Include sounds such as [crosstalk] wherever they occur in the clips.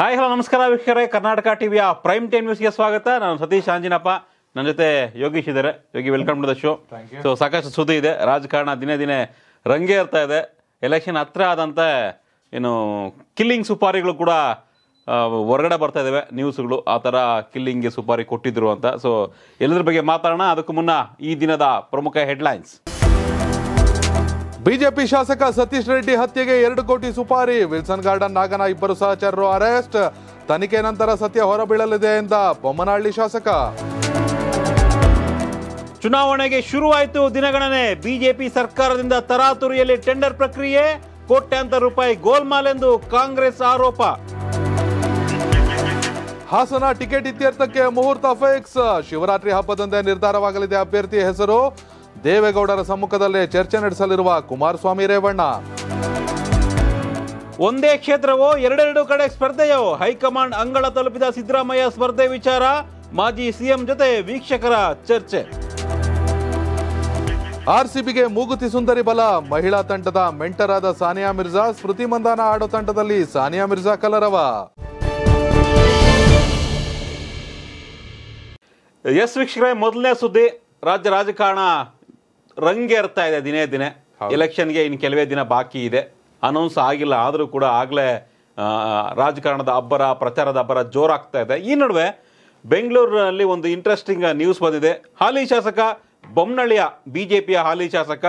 hi hello ನಮಸ್ಕಾರ ವೀಕ್ಷಕರೇ ಕರ್ನಾಟಕ ಟಿವಿಯ ಪ್ರೈಮ್ ಟೈಮ್ ನ್ಯೂಸ್ಗೆ ಸ್ವಾಗತ ನಾನು ಸತೀಶ್ ಆಂಜಿನಪ್ಪ ನನ್ನ ಜೊತೆ ಯೋಗೀಶ್ ಇದ್ದಾರೆ Yogi welcome to the show so ಸಾಕಷ್ಟು ಸುದ್ದಿ ಇದೆ ರಾಜಕಾರಣ ದಿನೇ ದಿನೇ ರಂಗೇ ಇರ್ತಾ ಇದೆ ಎಲೆಕ್ಷನ್ ಹತ್ರ ಆದಂತ ಏನು ಕಿಲ್ಲಿಂಗ್ ಸುಪಾರಿಗಳು ಕೂಡ ಹೊರಗಡೆ ಬರ್ತಾ ಇದ್ದಾವೆ ನ್ಯೂಸ್ಗಳು ಆ ಥರ ಕಿಲ್ಲಿಂಗ್ಗೆ ಸುಪಾರಿ ಕೊಟ್ಟಿದ್ರು ಅಂತ ಸೊ ಎಲ್ಲದ್ರ ಬಗ್ಗೆ ಮಾತಾಡೋಣ ಅದಕ್ಕೂ ಮುನ್ನ ಈ ದಿನದ ಪ್ರಮುಖ ಹೆಡ್ಲೈನ್ಸ್ ಬಿಜೆಪಿ ಶಾಸಕ ಸತೀಶ್ ರೆಡ್ಡಿ ಹತ್ಯೆಗೆ ಎರಡು ಕೋಟಿ ಸುಪಾರಿ ವಿಲ್ಸನ್ ಗಾರ್ಡನ್ ನಾಗನ ಇಬ್ಬರು ಸಹಚರರು ಅರೆಸ್ಟ್ ತನಿಖೆ ನಂತರ ಸತ್ಯ ಹೊರಬೀಳಲಿದೆ ಎಂದ ಬೊಮ್ಮನಹಳ್ಳಿ ಶಾಸಕ ಚುನಾವಣೆಗೆ ಶುರುವಾಯಿತು ದಿನಗಣನೆ ಬಿಜೆಪಿ ಸರ್ಕಾರದಿಂದ ತರಾತುರಿಯಲ್ಲಿ ಟೆಂಡರ್ ಪ್ರಕ್ರಿಯೆ ಕೋಟ್ಯಾಂತರ ರೂಪಾಯಿ ಗೋಲ್ಮಾಲ್ ಎಂದು ಕಾಂಗ್ರೆಸ್ ಆರೋಪ ಹಾಸನ ಟಿಕೆಟ್ ಇತ್ಯರ್ಥಕ್ಕೆ ಮುಹೂರ್ತ ಫಿಕ್ಸ್ ಶಿವರಾತ್ರಿ ಹಬ್ಬದಂದೇ ನಿರ್ಧಾರವಾಗಲಿದೆ ಅಭ್ಯರ್ಥಿ ಹೆಸರು ದೇವೇಗೌಡರ ಸಮ್ಮುಖದಲ್ಲೇ ಚರ್ಚೆ ನಡೆಸಲಿರುವ ಕುಮಾರಸ್ವಾಮಿ ರೇವಣ್ಣ ಒಂದೇ ಕ್ಷೇತ್ರವೋ ಎರಡೆರಡು ಕಡೆ ಸ್ಪರ್ಧೆಯೋ ಹೈಕಮಾಂಡ್ ಅಂಗಳ ತಲುಪಿದ ಸಿದ್ದರಾಮಯ್ಯ ಸ್ಪರ್ಧೆ ವಿಚಾರ ಮಾಜಿ ಸಿಎಂ ಜೊತೆ ವೀಕ್ಷಕರ ಚರ್ಚೆ ಆರ್ಸಿಬಿಗೆ ಮೂಗುತಿ ಸುಂದರಿ ಬಲ ಮಹಿಳಾ ತಂಡದ ಮೆಂಟರಾದ ಸಾನಿಯಾ ಮಿರ್ಜಾ ಸ್ಮೃತಿ ಮಂದಾನ ಆಡೋ ತಂಡದಲ್ಲಿ ಸಾನಿಯಾ ಮಿರ್ಜಾ ಕಲರವ ಎಸ್ ವೀಕ್ಷಕರೇ ಮೊದಲನೇ ಸುದ್ದಿ ರಾಜ್ಯ ರಾಜಕಾರಣ ರಂಗೇರ್ತಾ ಇದೆ ದಿನೇ ದಿನೇ ಎಲೆಕ್ಷನ್ಗೆ ಇನ್ನು ಕೆಲವೇ ದಿನ ಬಾಕಿ ಇದೆ ಅನೌನ್ಸ್ ಆಗಿಲ್ಲ ಆದರೂ ಕೂಡ ಆಗಲೇ ರಾಜಕಾರಣದ ಅಬ್ಬರ ಪ್ರಚಾರದ ಅಬ್ಬರ ಜೋರಾಗ್ತಾ ಇದೆ ಈ ನಡುವೆ ಬೆಂಗಳೂರಿನಲ್ಲಿ ಒಂದು ಇಂಟ್ರೆಸ್ಟಿಂಗ್ ನ್ಯೂಸ್ ಬಂದಿದೆ ಹಾಲಿ ಶಾಸಕ ಬೊಮ್ಮನಳ್ಳಿಯ ಬಿ ಜೆ ಪಿಯ ಹಾಲಿ ಶಾಸಕ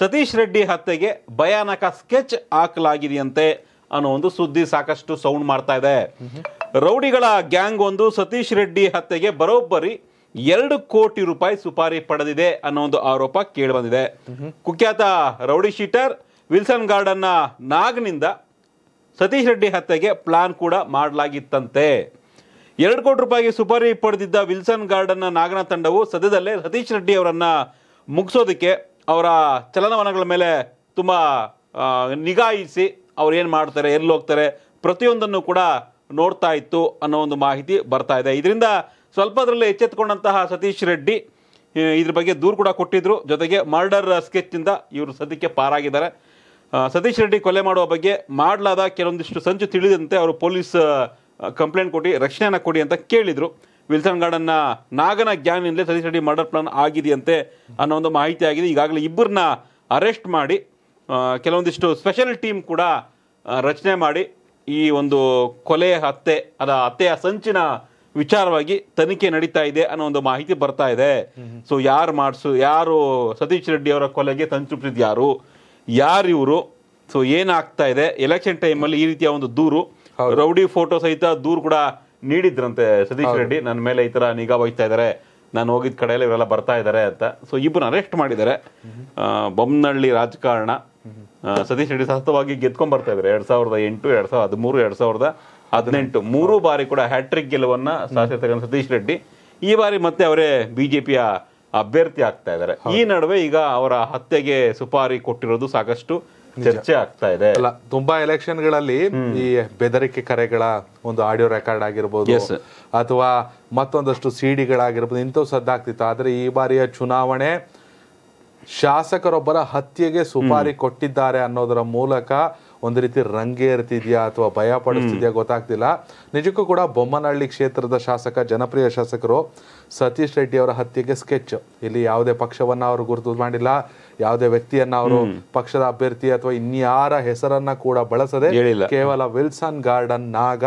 ಸತೀಶ್ ರೆಡ್ಡಿ ಹತ್ಯೆಗೆ ಭಯಾನಕ ಸ್ಕೆಚ್ ಹಾಕಲಾಗಿದೆಯಂತೆ ಅನ್ನೋ ಒಂದು ಸುದ್ದಿ ಸಾಕಷ್ಟು ಸೌಂಡ್ ಮಾಡ್ತಾ ಇದೆ ರೌಡಿಗಳ ಗ್ಯಾಂಗ್ ಒಂದು ಸತೀಶ್ ರೆಡ್ಡಿ ಹತ್ಯೆಗೆ ಬರೋಬ್ಬರಿ ಎರಡು ಕೋಟಿ ರೂಪಾಯಿ ಸುಪಾರಿ ಪಡೆದಿದೆ ಅನ್ನೋ ಒಂದು ಆರೋಪ ಕೇಳಿಬಂದಿದೆ ಕುಖ್ಯಾತ ರೌಡಿ ಶೀಟರ್ ವಿಲ್ಸನ್ ಗಾರ್ಡನ್ನ ನಾಗನಿಂದ ಸತೀಶ್ ರೆಡ್ಡಿ ಹತ್ಯೆಗೆ ಪ್ಲಾನ್ ಕೂಡ ಮಾಡಲಾಗಿತ್ತಂತೆ ಎರಡು ಕೋಟಿ ರೂಪಾಯಿಗೆ ಸುಪಾರಿ ಪಡೆದಿದ್ದ ವಿಲ್ಸನ್ ಗಾರ್ಡನ್ನ ನಾಗನ ತಂಡವು ಸದ್ಯದಲ್ಲೇ ಸತೀಶ್ ರೆಡ್ಡಿ ಅವರನ್ನು ಮುಗಿಸೋದಕ್ಕೆ ಅವರ ಚಲನವನಗಳ ಮೇಲೆ ತುಂಬ ನಿಗಾಯಿಸಿ ಅವ್ರು ಏನು ಮಾಡ್ತಾರೆ ಎಲ್ಲಿ ಹೋಗ್ತಾರೆ ಪ್ರತಿಯೊಂದನ್ನು ಕೂಡ ನೋಡ್ತಾ ಇತ್ತು ಅನ್ನೋ ಒಂದು ಮಾಹಿತಿ ಬರ್ತಾ ಇದೆ ಇದರಿಂದ ಸ್ವಲ್ಪದರಲ್ಲೇ ಎಚ್ಚೆತ್ತುಕೊಂಡಂತಹ ಸತೀಶ್ ರೆಡ್ಡಿ ಇದ್ರ ಬಗ್ಗೆ ದೂರು ಕೂಡ ಕೊಟ್ಟಿದ್ದರು ಜೊತೆಗೆ ಮರ್ಡರ್ ಸ್ಕೆಚ್ಚಿಂದ ಇವರು ಸದ್ಯಕ್ಕೆ ಪಾರಾಗಿದ್ದಾರೆ ಸತೀಶ್ ರೆಡ್ಡಿ ಕೊಲೆ ಮಾಡುವ ಬಗ್ಗೆ ಮಾಡಲಾದ ಕೆಲವೊಂದಿಷ್ಟು ಸಂಚು ತಿಳಿದಂತೆ ಅವರು ಪೊಲೀಸ್ ಕಂಪ್ಲೇಂಟ್ ಕೊಟ್ಟು ರಕ್ಷಣೆಯನ್ನು ಕೊಡಿ ಅಂತ ಕೇಳಿದರು ವಿಲ್ಸನ್ ಗಾರ್ಡನ್ನ ನಾಗನ ಗ್ಯಾಂಗ್ನಿಂದಲೇ ಸತೀಶ್ ರೆಡ್ಡಿ ಮರ್ಡರ್ ಪ್ಲಾನ್ ಆಗಿದೆಯಂತೆ ಅನ್ನೋ ಒಂದು ಮಾಹಿತಿ ಆಗಿದೆ ಈಗಾಗಲೇ ಇಬ್ಬರನ್ನ ಅರೆಸ್ಟ್ ಮಾಡಿ ಕೆಲವೊಂದಿಷ್ಟು ಸ್ಪೆಷಲ್ ಟೀಮ್ ಕೂಡ ರಚನೆ ಮಾಡಿ ಈ ಒಂದು ಕೊಲೆ ಹತ್ತೆ ಅದ ಹತ್ತೆಯ ಸಂಚಿನ ವಿಚಾರವಾಗಿ ತನಿಖೆ ನಡೀತಾ ಇದೆ ಅನ್ನೋ ಒಂದು ಮಾಹಿತಿ ಬರ್ತಾ ಇದೆ ಸೊ ಯಾರು ಮಾಡಿಸು ಯಾರು ಸತೀಶ್ ರೆಡ್ಡಿ ಅವರ ಕೊಲೆಗೆ ತಂತೃಪ್ತಿದ್ ಯಾರು ಯಾರು ಇವರು ಸೊ ಏನಾಗ್ತಾ ಇದೆ ಎಲೆಕ್ಷನ್ ಟೈಮಲ್ಲಿ ಈ ರೀತಿಯ ಒಂದು ದೂರು ರೌಡಿ ಫೋಟೋ ಸಹಿತ ದೂರು ಕೂಡ ನೀಡಿದ್ರಂತೆ ಸತೀಶ್ ರೆಡ್ಡಿ ನನ್ನ ಮೇಲೆ ಈ ಥರ ನಿಗಾ ವಹಿಸ್ತಾ ಇದ್ದಾರೆ ನಾನು ಹೋಗಿದ ಕಡೆಯಲ್ಲಿ ಇವರೆಲ್ಲ ಬರ್ತಾ ಇದ್ದಾರೆ ಅಂತ ಸೊ ಇಬ್ಬರು ಅರೆಸ್ಟ್ ಮಾಡಿದ್ದಾರೆ ಬೊಮ್ಮನಹಳ್ಳಿ ರಾಜಕಾರಣ ಸತೀಶ್ ರೆಡ್ಡಿ ಸತತವಾಗಿ ಗೆದ್ಕೊಂಡ್ ಬರ್ತಾ ಇದ್ದಾರೆ ಎರಡ್ ಸಾವಿರದ ಎಂಟು ಎರಡ್ ಸಾವಿರದ ಹದಿಮೂರು ಎರಡ್ ಸಾವಿರದ ಹದಿನೆಂಟು ಮೂರು ಬಾರಿ ಕೂಡ ಹ್ಯಾಟ್ರಿಕ್ ಗೆಲುವನ್ನ ಸಾಧಿಸಿರ್ತಕ್ಕಂಥ ಸತೀಶ್ ರೆಡ್ಡಿ ಈ ಬಾರಿ ಮತ್ತೆ ಅವರೇ ಬಿಜೆಪಿಯ ಅಭ್ಯರ್ಥಿ ಆಗ್ತಾ ಇದ್ದಾರೆ ಈ ನಡುವೆ ಈಗ ಅವರ ಹತ್ಯೆಗೆ ಸುಪಾರಿ ಕೊಟ್ಟಿರೋದು ಸಾಕಷ್ಟು ಚರ್ಚೆ ಆಗ್ತಾ ಇದೆ ಅಲ್ಲ ತುಂಬಾ ಎಲೆಕ್ಷನ್ಗಳಲ್ಲಿ ಈ ಬೆದರಿಕೆ ಕರೆಗಳ ಒಂದು ಆಡಿಯೋ ರೆಕಾರ್ಡ್ ಆಗಿರ್ಬೋದು ಅಥವಾ ಮತ್ತೊಂದಷ್ಟು ಸಿಡಿಗಳಾಗಿರ್ಬೋದು ಇಂಥವು ಸದ್ದಾಗ್ತಿತ್ತು ಆದರೆ ಈ ಬಾರಿಯ ಚುನಾವಣೆ ಶಾಸಕರೊಬ್ಬರ ಹತ್ಯೆಗೆ ಸುಪಾರಿ ಕೊಟ್ಟಿದ್ದಾರೆ ಅನ್ನೋದರ ಮೂಲಕ ಒಂದು ರೀತಿ ರಂಗೇರ್ತಿದ್ಯಾ ಅಥವಾ ಭಯ ಪಡಿಸ್ತಿದ್ಯಾ ಗೊತ್ತಾಗ್ತಿಲ್ಲ ನಿಜಕ್ಕೂ ಕೂಡ ಬೊಮ್ಮನಹಳ್ಳಿ ಕ್ಷೇತ್ರದ ಶಾಸಕ ಜನಪ್ರಿಯ ಶಾಸಕರು ಸತೀಶ್ ರೆಡ್ಡಿ ಅವರ ಹತ್ಯೆಗೆ ಸ್ಕೆಚ್ ಇಲ್ಲಿ ಯಾವುದೇ ಪಕ್ಷವನ್ನ ಅವರು ಗುರುತು ಮಾಡಿಲ್ಲ ಯಾವುದೇ ವ್ಯಕ್ತಿಯನ್ನ ಅವರು ಪಕ್ಷದ ಅಭ್ಯರ್ಥಿ ಅಥವಾ ಇನ್ಯಾರ ಹೆಸರನ್ನ ಕೂಡ ಬಳಸದೆ ಕೇವಲ ವಿಲ್ಸನ್ ಗಾರ್ಡನ್ ನಾಗ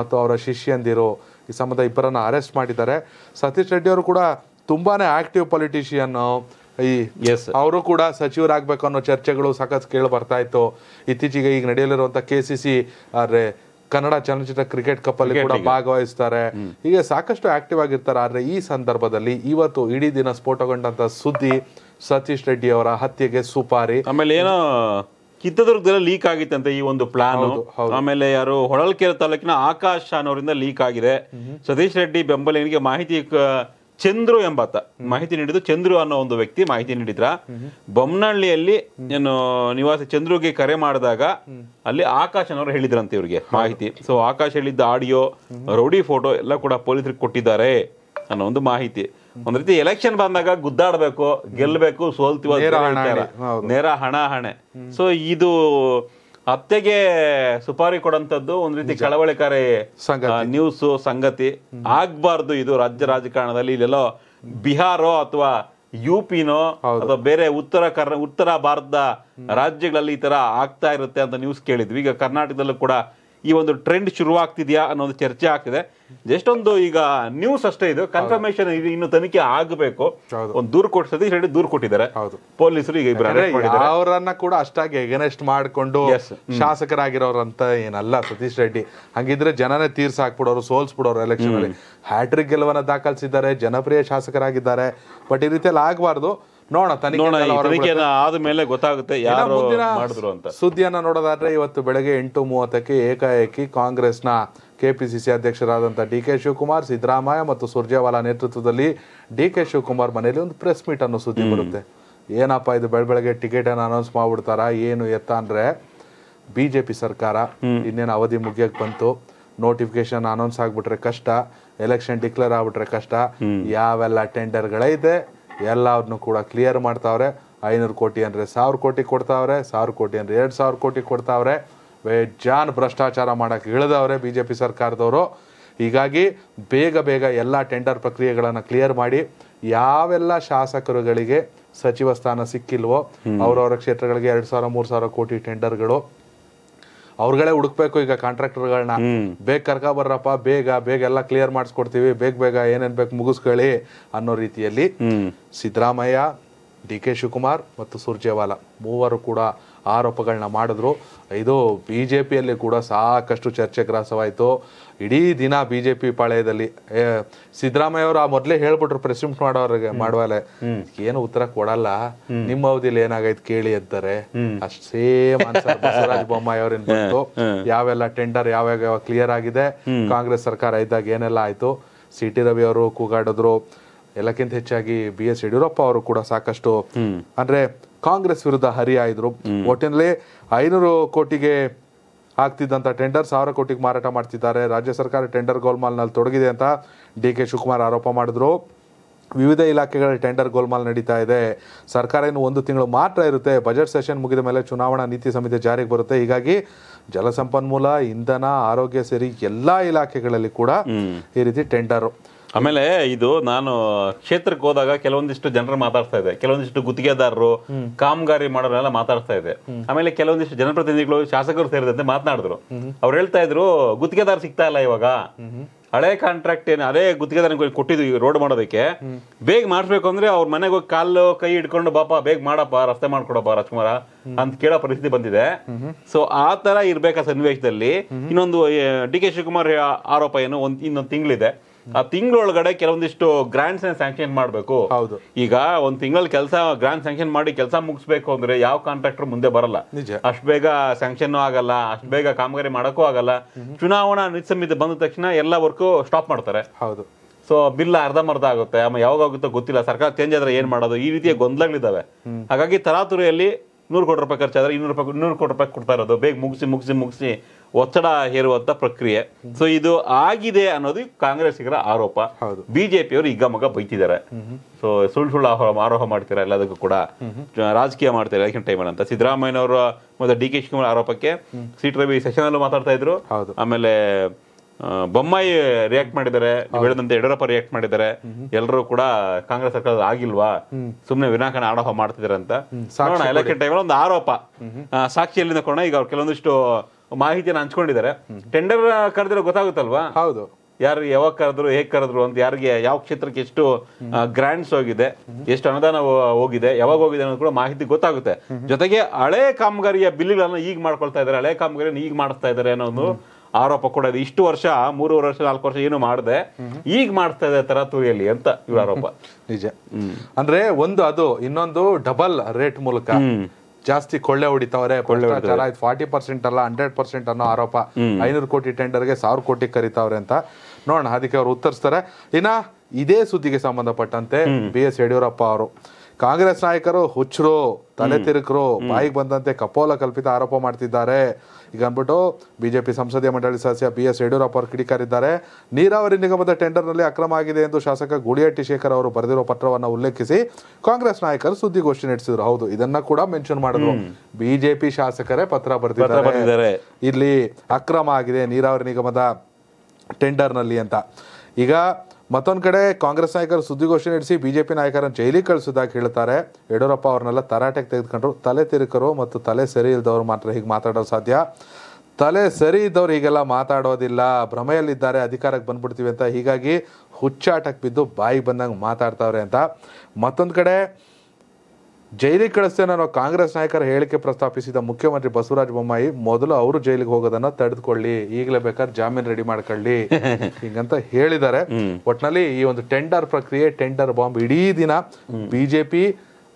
ಮತ್ತು ಅವರ ಶಿಷ್ಯಂದಿರು ಈ ಸಂಬಂಧ ಇಬ್ಬರನ್ನ ಅರೆಸ್ಟ್ ಮಾಡಿದ್ದಾರೆ ಸತೀಶ್ ರೆಡ್ಡಿ ಅವರು ಕೂಡ ತುಂಬಾನೇ ಆಕ್ಟಿವ್ ಪೊಲಿಟಿಷಿಯನ್ನು ಈ ಅವರು ಕೂಡ ಸಚಿವರಾಗಬೇಕು ಅನ್ನೋ ಚರ್ಚೆಗಳು ಸಾಕಷ್ಟು ಕೇಳಿ ಬರ್ತಾ ಇತ್ತು ಇತ್ತೀಚೆಗೆ ಈಗ ನಡೆಯಲಿರುವಂತ ಕೆ ಸಿ ಸಿ ಅರೆ ಕನ್ನಡ ಚಲನಚಿತ್ರ ಕ್ರಿಕೆಟ್ ಕಪ್ ಅಲ್ಲಿ ಕೂಡ ಭಾಗವಹಿಸ್ತಾರೆ ಹೀಗೆ ಸಾಕಷ್ಟು ಆಕ್ಟಿವ್ ಆಗಿರ್ತಾರೆ ಆದ್ರೆ ಈ ಸಂದರ್ಭದಲ್ಲಿ ಇವತ್ತು ಇಡೀ ದಿನ ಸ್ಫೋಟಗೊಂಡಂತ ಸುದ್ದಿ ಸತೀಶ್ ರೆಡ್ಡಿ ಅವರ ಹತ್ಯೆಗೆ ಸುಪಾರಿ ಆಮೇಲೆ ಏನೋ ಚಿತ್ರದುರ್ಗದಲ್ಲಿ ಲೀಕ್ ಅಂತ ಈ ಒಂದು ಪ್ಲಾನ್ ಆಮೇಲೆ ಯಾರು ಹೊಳಲ್ಕೆರೆ ತಾಲೂಕಿನ ಆಕಾಶ್ ಅನ್ನೋರಿಂದ ಅವರಿಂದ ಲೀಕ್ ಆಗಿದೆ ಸತೀಶ್ ರೆಡ್ಡಿ ಬೆಂಬಲಿಗೆ ಮಾಹಿತಿ ಚಂದ್ರು ಎಂಬಾತ ಮಾಹಿತಿ ನೀಡಿದ್ದು ಚಂದ್ರು ಅನ್ನೋ ಒಂದು ವ್ಯಕ್ತಿ ಮಾಹಿತಿ ನೀಡಿದ್ರ ಬೊಮ್ಮನಹಳ್ಳಿಯಲ್ಲಿ ಏನು ನಿವಾಸಿ ಚಂದ್ರುಗೆ ಕರೆ ಮಾಡಿದಾಗ ಅಲ್ಲಿ ಆಕಾಶ್ ಅನ್ನೋರು ಹೇಳಿದ್ರಂತೆ ಇವ್ರಿಗೆ ಮಾಹಿತಿ ಸೊ ಆಕಾಶ್ ಹೇಳಿದ್ದ ಆಡಿಯೋ ರೌಡಿ ಫೋಟೋ ಎಲ್ಲ ಕೂಡ ಪೊಲೀಸರಿಗೆ ಕೊಟ್ಟಿದ್ದಾರೆ ಅನ್ನೋ ಒಂದು ಮಾಹಿತಿ ಒಂದ್ ರೀತಿ ಎಲೆಕ್ಷನ್ ಬಂದಾಗ ಗುದ್ದಾಡಬೇಕು ಗೆಲ್ಲಬೇಕು ಸೋಲ್ತಿವ ನೇರ ಹಣ ಹಣೆ ಸೊ ಇದು ಅತ್ತೆಗೆ ಸುಪಾರಿ ಕೊಡಂತದ್ದು ಒಂದ್ ರೀತಿ ಕಳವಳಿಕಾರಿ ನ್ಯೂಸ್ ಸಂಗತಿ ಆಗ್ಬಾರ್ದು ಇದು ರಾಜ್ಯ ರಾಜಕಾರಣದಲ್ಲಿ ಇಲ್ಲೆಲ್ಲೋ ಬಿಹಾರೋ ಅಥವಾ ಯು ಪಿನೋ ಅಥವಾ ಬೇರೆ ಉತ್ತರ ಕರ್ನ ಉತ್ತರ ಭಾರತದ ರಾಜ್ಯಗಳಲ್ಲಿ ಈ ತರ ಆಗ್ತಾ ಇರುತ್ತೆ ಅಂತ ನ್ಯೂಸ್ ಕೇಳಿದ್ವಿ ಈಗ ಕರ್ನಾಟಕದಲ್ಲೂ ಕೂಡ ಈ ಒಂದು ಟ್ರೆಂಡ್ ಶುರುವಾಗ್ತಿದೆಯಾ ಅನ್ನೋ ಒಂದು ಚರ್ಚೆ ಆಗ್ತಿದೆ ಜಸ್ಟ್ ಒಂದು ಈಗ ನ್ಯೂಸ್ ಅಷ್ಟೇ ಇದು ಕನ್ಫರ್ಮೇಶನ್ ಇನ್ನು ತನಿಖೆ ಆಗಬೇಕು ಒಂದು ದೂರು ಕೊಟ್ಟು ಸತೀಶ್ ರೆಡ್ಡಿ ದೂರು ಕೊಟ್ಟಿದ್ದಾರೆ ಪೊಲೀಸರು ಈಗ ಅವರನ್ನ ಕೂಡ ಅಷ್ಟಾಗಿ ಎಗನೆಸ್ಟ್ ಮಾಡಿಕೊಂಡು ಶಾಸಕರಾಗಿರೋರಂತ ಏನಲ್ಲ ಸತೀಶ್ ರೆಡ್ಡಿ ಹಂಗಿದ್ರೆ ಜನನೇ ತೀರ್ಸ ಹಾಕ್ಬಿಡೋರು ಸೋಲ್ಸ್ಬಿಡೋರು ಎಲೆಕ್ಷನ್ ಅಲ್ಲಿ ಹ್ಯಾಟ್ರಿಕ್ ಗೆಲುವನ್ನ ದಾಖಲಿಸಿದ್ದಾರೆ ಜನಪ್ರಿಯ ಶಾಸಕರಾಗಿದ್ದಾರೆ ಬಟ್ ಈ ರೀತಿಯಲ್ಲಿ ಆಗಬಾರ್ದು ನೋಡೋಣ ತನಿಖೆ ಗೊತ್ತಾಗುತ್ತೆ ಯಾರು ಅಂತ ಸುದ್ದಿಯನ್ನ ನೋಡೋದಾದ್ರೆ ಇವತ್ತು ಬೆಳಗ್ಗೆ ಎಂಟು ಮೂವತ್ತಕ್ಕೆ ಏಕಾಏಕಿ ಕಾಂಗ್ರೆಸ್ನ ಕೆಪಿಸಿಸಿ ಅಧ್ಯಕ್ಷರಾದಂಥ ಡಿ ಕೆ ಶಿವಕುಮಾರ್ ಸಿದ್ದರಾಮಯ್ಯ ಮತ್ತು ಸುರ್ಜೇವಾಲಾ ನೇತೃತ್ವದಲ್ಲಿ ಡಿ ಕೆ ಶಿವಕುಮಾರ್ ಮನೆಯಲ್ಲಿ ಒಂದು ಪ್ರೆಸ್ ಮೀಟ್ ಅನ್ನೋ ಸುದ್ದಿ ಬರುತ್ತೆ ಏನಪ್ಪ ಇದು ಬೆಳ ಬೆಳಗ್ಗೆ ಟಿಕೆಟ್ ಅನ್ನು ಅನೌನ್ಸ್ ಮಾಡ್ಬಿಡ್ತಾರ ಏನು ಎತ್ತ ಅಂದ್ರೆ ಬಿಜೆಪಿ ಸರ್ಕಾರ ಇನ್ನೇನು ಅವಧಿ ಮುಗಿಯಕ್ಕೆ ಬಂತು ನೋಟಿಫಿಕೇಶನ್ ಅನೌನ್ಸ್ ಆಗ್ಬಿಟ್ರೆ ಕಷ್ಟ ಎಲೆಕ್ಷನ್ ಡಿಕ್ಲೇರ್ ಆಗ್ಬಿಟ್ರೆ ಕಷ್ಟ ಯಾವೆಲ್ಲ ಟೆಂಡರ್ಗಳೈತೆ ಎಲ್ಲವನ್ನು ಕೂಡ ಕ್ಲಿಯರ್ ಮಾಡ್ತಾವ್ರೆ ಐನೂರು ಕೋಟಿ ಅಂದರೆ ಸಾವಿರ ಕೋಟಿ ಕೊಡ್ತಾವ್ರೆ ಸಾವಿರ ಕೋಟಿ ಅಂದರೆ ಎರಡು ಸಾವಿರ ಕೋಟಿ ಕೊಡ್ತಾವ್ರೆ ಜಾನ್ ಭ್ರಷ್ಟಾಚಾರ ಮಾಡೋಕ್ಕೆ ಇಳಿದವ್ರೆ ಬಿ ಜೆ ಪಿ ಸರ್ಕಾರದವರು ಹೀಗಾಗಿ ಬೇಗ ಬೇಗ ಎಲ್ಲ ಟೆಂಡರ್ ಪ್ರಕ್ರಿಯೆಗಳನ್ನು ಕ್ಲಿಯರ್ ಮಾಡಿ ಯಾವೆಲ್ಲ ಶಾಸಕರುಗಳಿಗೆ ಸಚಿವ ಸ್ಥಾನ ಸಿಕ್ಕಿಲ್ವೋ ಅವರವರ ಕ್ಷೇತ್ರಗಳಿಗೆ ಎರಡು ಸಾವಿರ ಮೂರು ಸಾವಿರ ಕೋಟಿ ಟೆಂಡರ್ಗಳು ಅವ್ರಗಳೇ ಹುಡುಕ್ಬೇಕು ಈಗ ಕಾಂಟ್ರಾಕ್ಟರ್ಗಳನ್ನ ಬೇಗ ಕರ್ಕ ಬರ್ರಪ್ಪ ಬೇಗ ಬೇಗ ಎಲ್ಲ ಕ್ಲಿಯರ್ ಮಾಡಿಸ್ಕೊಡ್ತೀವಿ ಬೇಗ ಬೇಗ ಏನೇನ್ ಬೇಕು ಮುಗಿಸ್ಕೊಳ್ಳಿ ಅನ್ನೋ ರೀತಿಯಲ್ಲಿ ಸಿದ್ದರಾಮಯ್ಯ ಡಿ ಕೆ ಶಿವಕುಮಾರ್ ಮತ್ತು ಸುರ್ಜೇವಾಲಾ ಮೂವರು ಕೂಡ ಆರೋಪಗಳನ್ನ ಮಾಡಿದ್ರು ಇದು ಬಿ ಜೆ ಪಿಯಲ್ಲಿ ಕೂಡ ಸಾಕಷ್ಟು ಚರ್ಚೆ ಗ್ರಾಸವಾಯಿತು ಇಡೀ ದಿನ ಬಿ ಜೆ ಪಿ ಸಿದ್ದರಾಮಯ್ಯ ಅವರು ಆ ಮೊದಲೇ ಹೇಳ್ಬಿಟ್ರು ಪ್ರೆಸಿಮೆಂಟ್ ಮಾಡೋರಿಗೆ ಮಾಡುವಲೆ ಏನು ಉತ್ತರ ಕೊಡಲ್ಲ ನಿಮ್ಮ ಅವಧಿಲಿ ಏನಾಗೈತೆ ಕೇಳಿ ಅಂತಾರೆ ಅಷ್ಟು ಸೇಮ್ ಬಸವರಾಜ ಬೊಮ್ಮಾಯಿ ಅವ್ರ ಯಾವೆಲ್ಲ ಟೆಂಡರ್ ಯಾವ ಯಾವ ಕ್ಲಿಯರ್ ಆಗಿದೆ ಕಾಂಗ್ರೆಸ್ ಸರ್ಕಾರ ಇದ್ದಾಗ ಏನೆಲ್ಲ ಆಯ್ತು ಸಿ ಟಿ ರವಿ ಅವರು ಕೂಗಾಡಿದ್ರು ಎಲ್ಲಕ್ಕಿಂತ ಹೆಚ್ಚಾಗಿ ಬಿ ಎಸ್ ಯಡಿಯೂರಪ್ಪ ಅವರು ಕೂಡ ಸಾಕಷ್ಟು ಅಂದ್ರೆ ಕಾಂಗ್ರೆಸ್ ವಿರುದ್ಧ ಹರಿಯಾಯಿದ್ರು ಒಟ್ಟಿನಲ್ಲಿ ಐನೂರು ಕೋಟಿಗೆ ಆಗ್ತಿದ್ದಂತ ಟೆಂಡರ್ ಸಾವಿರ ಕೋಟಿಗೆ ಮಾರಾಟ ಮಾಡ್ತಿದ್ದಾರೆ ರಾಜ್ಯ ಸರ್ಕಾರ ಟೆಂಡರ್ ನಲ್ಲಿ ತೊಡಗಿದೆ ಅಂತ ಡಿ ಕೆ ಶಿವಕುಮಾರ್ ಆರೋಪ ಮಾಡಿದ್ರು ವಿವಿಧ ಇಲಾಖೆಗಳ ಟೆಂಡರ್ ಗೋಲ್ಮಾಲ್ ನಡೀತಾ ಇದೆ ಸರ್ಕಾರ ಇನ್ನು ಒಂದು ತಿಂಗಳು ಮಾತ್ರ ಇರುತ್ತೆ ಬಜೆಟ್ ಸೆಷನ್ ಮುಗಿದ ಮೇಲೆ ಚುನಾವಣಾ ನೀತಿ ಸಂಹಿತೆ ಜಾರಿಗೆ ಬರುತ್ತೆ ಹೀಗಾಗಿ ಜಲಸಂಪನ್ಮೂಲ ಇಂಧನ ಆರೋಗ್ಯ ಸೇರಿ ಎಲ್ಲಾ ಇಲಾಖೆಗಳಲ್ಲಿ ಕೂಡ ಈ ರೀತಿ ಟೆಂಡರ್ ಆಮೇಲೆ ಇದು ನಾನು ಕ್ಷೇತ್ರಕ್ಕೆ ಹೋದಾಗ ಕೆಲವೊಂದಿಷ್ಟು ಜನರು ಮಾತಾಡ್ತಾ ಇದೆ ಕೆಲವೊಂದಿಷ್ಟು ಗುತ್ತಿಗೆದಾರರು ಕಾಮಗಾರಿ ಮಾಡೋರೆಲ್ಲ ಮಾತಾಡ್ತಾ ಇದೆ ಆಮೇಲೆ ಕೆಲವೊಂದಿಷ್ಟು ಜನಪ್ರತಿನಿಧಿಗಳು ಶಾಸಕರು ಸೇರಿದಂತೆ ಮಾತನಾಡಿದ್ರು ಅವ್ರು ಹೇಳ್ತಾ ಇದ್ರು ಗುತ್ತಿಗೆದಾರ ಸಿಗ್ತಾ ಇಲ್ಲ ಇವಾಗ ಹಳೆ ಕಾಂಟ್ರಾಕ್ಟ್ ಏನು ಅದೇ ಗುತ್ತಿಗೆದಾರ ಕೊಟ್ಟಿದ್ವಿ ರೋಡ್ ಮಾಡೋದಕ್ಕೆ ಬೇಗ ಮಾಡಿಸ್ಬೇಕು ಅಂದ್ರೆ ಅವ್ರ ಮನೆಗೆ ಹೋಗಿ ಕಾಲು ಕೈ ಹಿಡ್ಕೊಂಡು ಬಾಪ ಬೇಗ ಮಾಡಪ್ಪ ರಸ್ತೆ ಮಾಡ್ಕೊಡಪ್ಪ ರಾಜ್ಕುಮಾರ ಅಂತ ಕೇಳೋ ಪರಿಸ್ಥಿತಿ ಬಂದಿದೆ ಸೊ ಆ ತರ ಇರ್ಬೇಕಾ ಸನ್ನಿವೇಶದಲ್ಲಿ ಇನ್ನೊಂದು ಡಿ ಕೆ ಶಿವಕುಮಾರ್ ಆರೋಪ ಏನು ಒಂದ್ ಇನ್ನೊಂದು ತಿಂಗಳಿದೆ ಆ ತಿಂಗಳೊಳಗಡೆ ಕೆಲವೊಂದಿಷ್ಟು ಗ್ರಾಂಡ್ಸ್ ಸ್ಯಾಂಕ್ಷನ್ ಮಾಡಬೇಕು ಹೌದು ಈಗ ಒಂದ್ ತಿಂಗಳ ಕೆಲಸ ಗ್ರಾಂಡ್ ಸ್ಯಾಂಕ್ಷನ್ ಮಾಡಿ ಕೆಲಸ ಮುಗಿಸ್ಬೇಕು ಅಂದ್ರೆ ಯಾವ ಕಾಂಟ್ರಾಕ್ಟರ್ ಮುಂದೆ ಬರಲ್ಲ ಅಷ್ಟು ಬೇಗ ಸ್ಯಾಂಕ್ಷನ್ ಆಗಲ್ಲ ಅಷ್ಟು ಬೇಗ ಕಾಮಗಾರಿ ಮಾಡೋಕ್ಕೂ ಆಗಲ್ಲ ಚುನಾವಣಾ ನಿಸಮಿತಿ ಬಂದ ತಕ್ಷಣ ಎಲ್ಲ ವರ್ಕು ಸ್ಟಾಪ್ ಮಾಡ್ತಾರೆ ಹೌದು ಸೊ ಬಿಲ್ ಅರ್ಧಮರ್ಧ ಆಗುತ್ತೆ ಆಮೇಲೆ ಯಾವಾಗ ಆಗುತ್ತೋ ಗೊತ್ತಿಲ್ಲ ಸರ್ಕಾರ ಚೇಂಜ್ ಆದ್ರೆ ಏನ್ ಮಾಡೋದು ಈ ರೀತಿಯ ಗೊಂದಲಗಳಿದಾವೆ ಹಾಗಾಗಿ ತರಾತುರಿಯಲ್ಲಿ ನೂರು ಕೋಟಿ ರೂಪಾಯಿ ಖರ್ಚಾದ್ರೆ ಇನ್ನೂರು ರೂಪಾಯಿ ಇನ್ನೂರು ಕೋಟಿ ರೂಪಾಯಿ ಕೊಡ್ತಾ ಇರೋದು ಬೇಗ ಮುಗಿಸಿ ಮುಗಿಸಿ ಮುಗಿಸಿ ಒತ್ತಡ ಹೇರುವಂತ ಪ್ರಕ್ರಿಯೆ ಸೊ ಇದು ಆಗಿದೆ ಅನ್ನೋದು ಕಾಂಗ್ರೆಸ್ಸಿಗರ ಆರೋಪ ಬಿಜೆಪಿಯವರು ಈಗ ಮಗ ಬೈತಿದ್ದಾರೆ ಸೊ ಸುಳ್ಳು ಸುಳ್ಳು ಆರೋಹ ಆರೋಹ ಮಾಡ್ತೀರಾ ಎಲ್ಲದಕ್ಕೂ ಕೂಡ ರಾಜಕೀಯ ಮಾಡ್ತಾರೆ ಎಲೆಕ್ಷನ್ ಟೈಮ್ ಅಂತ ಸಿದ್ದರಾಮಯ್ಯನವರ ಮತ್ತೆ ಡಿ ಕೆ ಶಿವಕುಮಾರ್ ಆರೋಪಕ್ಕೆ ಸಿಟಿ ರವಿ ಸೆಷನ್ ಮಾತಾಡ್ತಾ ಇದ್ರು ಆಮೇಲೆ ಬೊಮ್ಮಾಯಿ ರಿಯಾಕ್ಟ್ ಮಾಡಿದ್ದಾರೆ ಹೇಳಿದಂತೆ ಯಡಿಯೂರಪ್ಪ ರಿಯಾಕ್ಟ್ ಮಾಡಿದ್ದಾರೆ ಎಲ್ಲರೂ ಕೂಡ ಕಾಂಗ್ರೆಸ್ ಸರ್ಕಾರ ಆಗಿಲ್ವಾ ಸುಮ್ನೆ ವಿನಾಕಾರಣ ಆರೋಪ ಮಾಡ್ತಿದ್ದಾರೆ ಅಂತ ಎಲೆಕ್ಷನ್ ಟೈಮಲ್ಲಿ ಒಂದು ಆರೋಪ ಸಾಕ್ಷಿಯಲ್ಲಿ ಕೊಡೋಣ ಈಗ ಅವ್ರು ಕೆಲವೊಂದಿಷ್ಟು ಮಾಹಿತಿಯನ್ನು ಹಂಚ್ಕೊಂಡಿದ್ದಾರೆ ಟೆಂಡರ್ ಕರೆದಿರೋ ಗೊತ್ತಾಗುತ್ತಲ್ವಾ ಹೌದು ಯಾರು ಯಾವಾಗ ಕರೆದ್ರು ಹೇಗೆ ಕರೆದ್ರು ಅಂತ ಯಾರಿಗೆ ಯಾವ ಕ್ಷೇತ್ರಕ್ಕೆ ಎಷ್ಟು ಗ್ರಾಂಡ್ಸ್ ಹೋಗಿದೆ ಎಷ್ಟು ಅನುದಾನ ಹೋಗಿದೆ ಯಾವಾಗ ಹೋಗಿದೆ ಅನ್ನೋದು ಕೂಡ ಮಾಹಿತಿ ಗೊತ್ತಾಗುತ್ತೆ ಜೊತೆಗೆ ಹಳೆ ಕಾಮಗಾರಿಯ ಬಿಲ್ಗಳನ್ನು ಈಗ ಮಾಡ್ಕೊಳ್ತಾ ಇದ್ದಾರೆ ಹಳೆ ಕಾಮಗಾರಿಯನ್ನು ಈಗ ಮಾಡಿಸ್ತಾ ಇದ್ದಾರೆ ಅನ್ನೋ ಒಂದು ಆರೋಪ ಕೂಡ ಇದೆ ಇಷ್ಟು ವರ್ಷ ಮೂರು ವರ್ಷ ನಾಲ್ಕು ವರ್ಷ ಏನು ಮಾಡದೆ ಈಗ ಮಾಡ್ತಾ ಇದೆ ತರಾತುರಿಯಲ್ಲಿ ಅಂತ ಇವ್ರ ಆರೋಪ [laughs] ನಿಜ ಅಂದ್ರೆ ಒಂದು ಅದು ಇನ್ನೊಂದು ಡಬಲ್ ರೇಟ್ ಮೂಲಕ ಜಾಸ್ತಿ ಕೊಳ್ಳೆ ಹೊಡಿತಾವ್ರೆ ಭ್ರಷ್ಟಾಚಾರ ಆಯ್ತು ಫಾರ್ಟಿ ಪರ್ಸೆಂಟ್ ಅಲ್ಲ ಹಂಡ್ರೆಡ್ ಪರ್ಸೆಂಟ್ ಅನ್ನೋ ಆರೋಪ ಐನೂರು ಕೋಟಿ ಟೆಂಡರ್ಗೆ ಸಾವಿರ ಕೋಟಿ ಕರೀತಾವ್ರೆ ಅಂತ ನೋಡೋಣ ಅದಕ್ಕೆ ಅವ್ರು ಉತ್ತರಿಸ್ತಾರೆ ಇನ್ನ ಇದೇ ಸುದ್ದಿಗೆ ಸಂಬಂಧಪಟ್ಟಂತೆ ಬಿ ಎಸ್ ಯಡಿಯೂರಪ್ಪ ಅವರು ಕಾಂಗ್ರೆಸ್ ನಾಯಕರು ಹುಚ್ಚರು ತಲೆ ತಿರುಕರು ಬಾಯಿಗೆ ಬಂದಂತೆ ಕಪೋಲ ಕಲ್ಪಿತ ಆರೋಪ ಮಾಡ್ತಿದ್ದಾರೆ ಈಗ ಅಂದ್ಬಿಟ್ಟು ಬಿಜೆಪಿ ಸಂಸದೀಯ ಮಂಡಳಿ ಸದಸ್ಯ ಬಿ ಎಸ್ ಯಡಿಯೂರಪ್ಪ ಅವರು ಕಿಡಿಕಾರಿದ್ದಾರೆ ನೀರಾವರಿ ನಿಗಮದ ಟೆಂಡರ್ ನಲ್ಲಿ ಅಕ್ರಮ ಆಗಿದೆ ಎಂದು ಶಾಸಕ ಗುಡಿಯಟ್ಟಿ ಶೇಖರ್ ಅವರು ಬರೆದಿರೋ ಪತ್ರವನ್ನು ಉಲ್ಲೇಖಿಸಿ ಕಾಂಗ್ರೆಸ್ ನಾಯಕರು ಸುದ್ದಿಗೋಷ್ಠಿ ನಡೆಸಿದ್ರು ಹೌದು ಇದನ್ನ ಕೂಡ ಮೆನ್ಷನ್ ಮಾಡಿದ್ರು ಬಿಜೆಪಿ ಶಾಸಕರೇ ಪತ್ರ ಬರೆದಿದ್ದಾರೆ ಇಲ್ಲಿ ಅಕ್ರಮ ಆಗಿದೆ ನೀರಾವರಿ ನಿಗಮದ ಟೆಂಡರ್ನಲ್ಲಿ ಅಂತ ಈಗ ಮತ್ತೊಂದು ಕಡೆ ಕಾಂಗ್ರೆಸ್ ನಾಯಕರು ಸುದ್ದಿಗೋಷ್ಠಿ ನಡೆಸಿ ಬಿಜೆಪಿ ನಾಯಕರನ್ನು ಜೈಲಿಗೆ ಕಳಿಸೋದಾಗಿ ಹೇಳ್ತಾರೆ ಯಡಿಯೂರಪ್ಪ ಅವ್ರನ್ನೆಲ್ಲ ತರಾಟೆಗೆ ತೆಗೆದುಕೊಂಡ್ರು ತಲೆ ತಿರುಕರು ಮತ್ತು ತಲೆ ಸರಿ ಇಲ್ದವ್ರು ಮಾತ್ರ ಹೀಗೆ ಮಾತಾಡೋದು ಸಾಧ್ಯ ತಲೆ ಸರಿ ಇದ್ದವ್ರು ಹೀಗೆಲ್ಲ ಮಾತಾಡೋದಿಲ್ಲ ಭ್ರಮೆಯಲ್ಲಿದ್ದಾರೆ ಅಧಿಕಾರಕ್ಕೆ ಬಂದ್ಬಿಡ್ತೀವಿ ಅಂತ ಹೀಗಾಗಿ ಹುಚ್ಚಾಟಕ್ಕೆ ಬಿದ್ದು ಬಾಯಿಗೆ ಬಂದಂಗೆ ಮಾತಾಡ್ತಾವ್ರೆ ಅಂತ ಮತ್ತೊಂದು ಕಡೆ ಜೈಲಿಗೆ ಕಳಿಸ್ತೇನೆ ಅನ್ನೋ ಕಾಂಗ್ರೆಸ್ ನಾಯಕರ ಹೇಳಿಕೆ ಪ್ರಸ್ತಾಪಿಸಿದ ಮುಖ್ಯಮಂತ್ರಿ ಬಸವರಾಜ ಬೊಮ್ಮಾಯಿ ಮೊದಲು ಅವರು ಜೈಲಿಗೆ ಹೋಗೋದನ್ನ ತಡೆದುಕೊಳ್ಳಿ ಈಗಲೇ ಬೇಕಾದ್ರೆ ಜಾಮೀನು ರೆಡಿ ಮಾಡ್ಕೊಳ್ಳಿ [laughs] ಹಿಂಗಂತ ಹೇಳಿದ್ದಾರೆ ಒಟ್ನಲ್ಲಿ ಈ ಒಂದು ಟೆಂಡರ್ ಪ್ರಕ್ರಿಯೆ ಟೆಂಡರ್ ಬಾಂಬ್ ಇಡೀ ದಿನ ಬಿಜೆಪಿ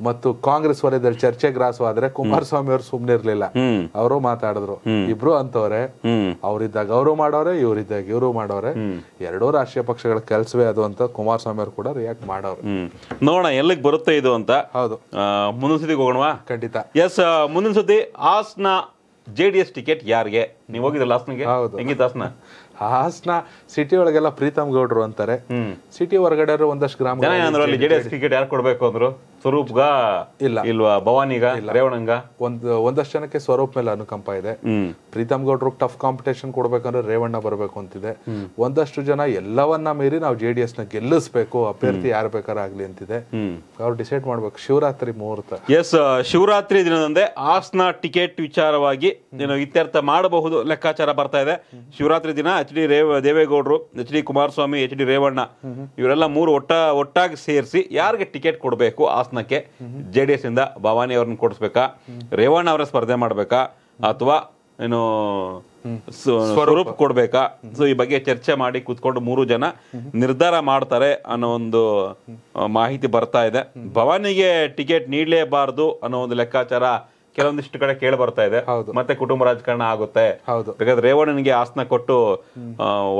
ಮತ್ತು ಕಾಂಗ್ರೆಸ್ ವಲಯದಲ್ಲಿ ಚರ್ಚೆ ಗ್ರಾಸವಾದ್ರೆ ಕುಮಾರಸ್ವಾಮಿ ಅವರು ಸುಮ್ನೆ ಇರ್ಲಿಲ್ಲ ಅವರು ಮಾತಾಡಿದ್ರು ಇಬ್ರು ಅಂತವ್ರೆ ಅವರಿದ್ದಾಗ ಅವರು ಮಾಡೋರೆ ಇವ್ರಿದ್ದಾಗ ಇವರು ಮಾಡೋರೆ ಎರಡೂ ರಾಷ್ಟ್ರೀಯ ಪಕ್ಷಗಳ ಕೆಲಸವೇ ಅದು ಅಂತ ಕುಮಾರಸ್ವಾಮಿ ಅವರು ಕೂಡ ರಿಯಾಕ್ಟ್ ಮಾಡೋರು ನೋಡೋಣ ಎಲ್ಲಿಗೆ ಬರುತ್ತೆ ಇದು ಅಂತ ಹೌದು ಮುಂದಿನ ಸತಿ ಹೋಗೋಣವಾ ಖಂಡಿತ ಎಸ್ ಮುಂದಿನ ಸುದ್ದಿ Hassan J D S ticket ಯಾರಿಗೆ ನೀವು ಹೋಗಿದ್ರಲ್ಲ ಹೌದು ಹೆಂಗಿತ್ತು ಹಾಸನ ಹಾಸ್ನ ಸಿಟಿ ಒಳಗೆಲ್ಲ ಪ್ರೀತಮ್ ಗೌಡ್ರು ಅಂತಾರೆ ಸಿಟಿ ಹೊರಗಡೆ ಒಂದಷ್ಟು ಗ್ರಾಮ ಟಿಕೆಟ್ ಯಾರು ಕೊಡ್ಬೇಕು ಅಂದ್ರು ಸ್ವರೂಪ್ಗ ಇಲ್ಲ ಇಲ್ವಾ ಭವಾನಿಗ ರೇವಣಂಗ ಒಂದ್ ಒಂದಷ್ಟು ಜನಕ್ಕೆ ಸ್ವರೂಪ್ ಮೇಲೆ ಅನುಕಂಪ ಇದೆ ಪ್ರೀತಮ್ ಗೌಡ್ರು ಟಫ್ ಕಾಂಪಿಟೇಷನ್ ಕೊಡ್ಬೇಕಂದ್ರೆ ರೇವಣ್ಣ ಬರಬೇಕು ಅಂತಿದೆ ಒಂದಷ್ಟು ಜನ ಎಲ್ಲವನ್ನ ಮೀರಿ ನಾವು ಜೆ ಡಿ ಎಸ್ ನ ಗೆಲ್ಲಿಸ್ಬೇಕು ಅಭ್ಯರ್ಥಿ ಯಾರು ಬೇಕಾದ್ರೂ ಆಗ್ಲಿ ಅಂತಿದೆ ಅವ್ರು ಡಿಸೈಡ್ ಮಾಡ್ಬೇಕು ಶಿವರಾತ್ರಿ ಮುಹೂರ್ತ ಎಸ್ ಶಿವರಾತ್ರಿ ದಿನದಂದೇ ಆಸ್ನ ಟಿಕೆಟ್ ವಿಚಾರವಾಗಿ ನೀನು ಇತ್ಯರ್ಥ ಮಾಡಬಹುದು ಲೆಕ್ಕಾಚಾರ ಬರ್ತಾ ಇದೆ ಶಿವರಾತ್ರಿ ದಿನ ಎಚ್ ಡಿ ರೇವ ದೇವೇಗೌಡರು H D Kumaraswamy H D Revanna ಇವರೆಲ್ಲ ಮೂರು ಒಟ್ಟ ಒಟ್ಟಾಗಿ ಸೇರಿಸಿ ಯಾರಿಗೆ ಟಿಕೆಟ್ ಕೊಡಬೇಕು ಆ ಹಾಸನಕ್ಕೆ ಜೆ ಡಿ ಎಸ್ ಇಂದ ಭವಾನಿ ಅವ್ರನ್ನ ಕೊಡಿಸ್ಬೇಕಾ ರೇವಣ್ಣ ಅವರ ಸ್ಪರ್ಧೆ ಮಾಡಬೇಕಾ ಅಥವಾ ಏನು ಸ್ವರೂಪ ಕೊಡ್ಬೇಕಾ ಸೊ ಈ ಬಗ್ಗೆ ಚರ್ಚೆ ಮಾಡಿ ಕೂತ್ಕೊಂಡು ಮೂರು ಜನ ನಿರ್ಧಾರ ಮಾಡ್ತಾರೆ ಅನ್ನೋ ಒಂದು ಮಾಹಿತಿ ಬರ್ತಾ ಇದೆ ಭವಾನಿಗೆ ಟಿಕೆಟ್ ನೀಡಲೇಬಾರದು ಅನ್ನೋ ಒಂದು ಲೆಕ್ಕಾಚಾರ ಕೆಲವೊಂದಿಷ್ಟು ಕಡೆ ಕೇಳಿ ಬರ್ತಾ ಇದೆ ಮತ್ತೆ ಕುಟುಂಬ ರಾಜಕಾರಣ ಆಗುತ್ತೆ ಯಾಕಂದ್ರೆ ರೇವಣ್ಣನಿಗೆ ಆಸನ ಕೊಟ್ಟು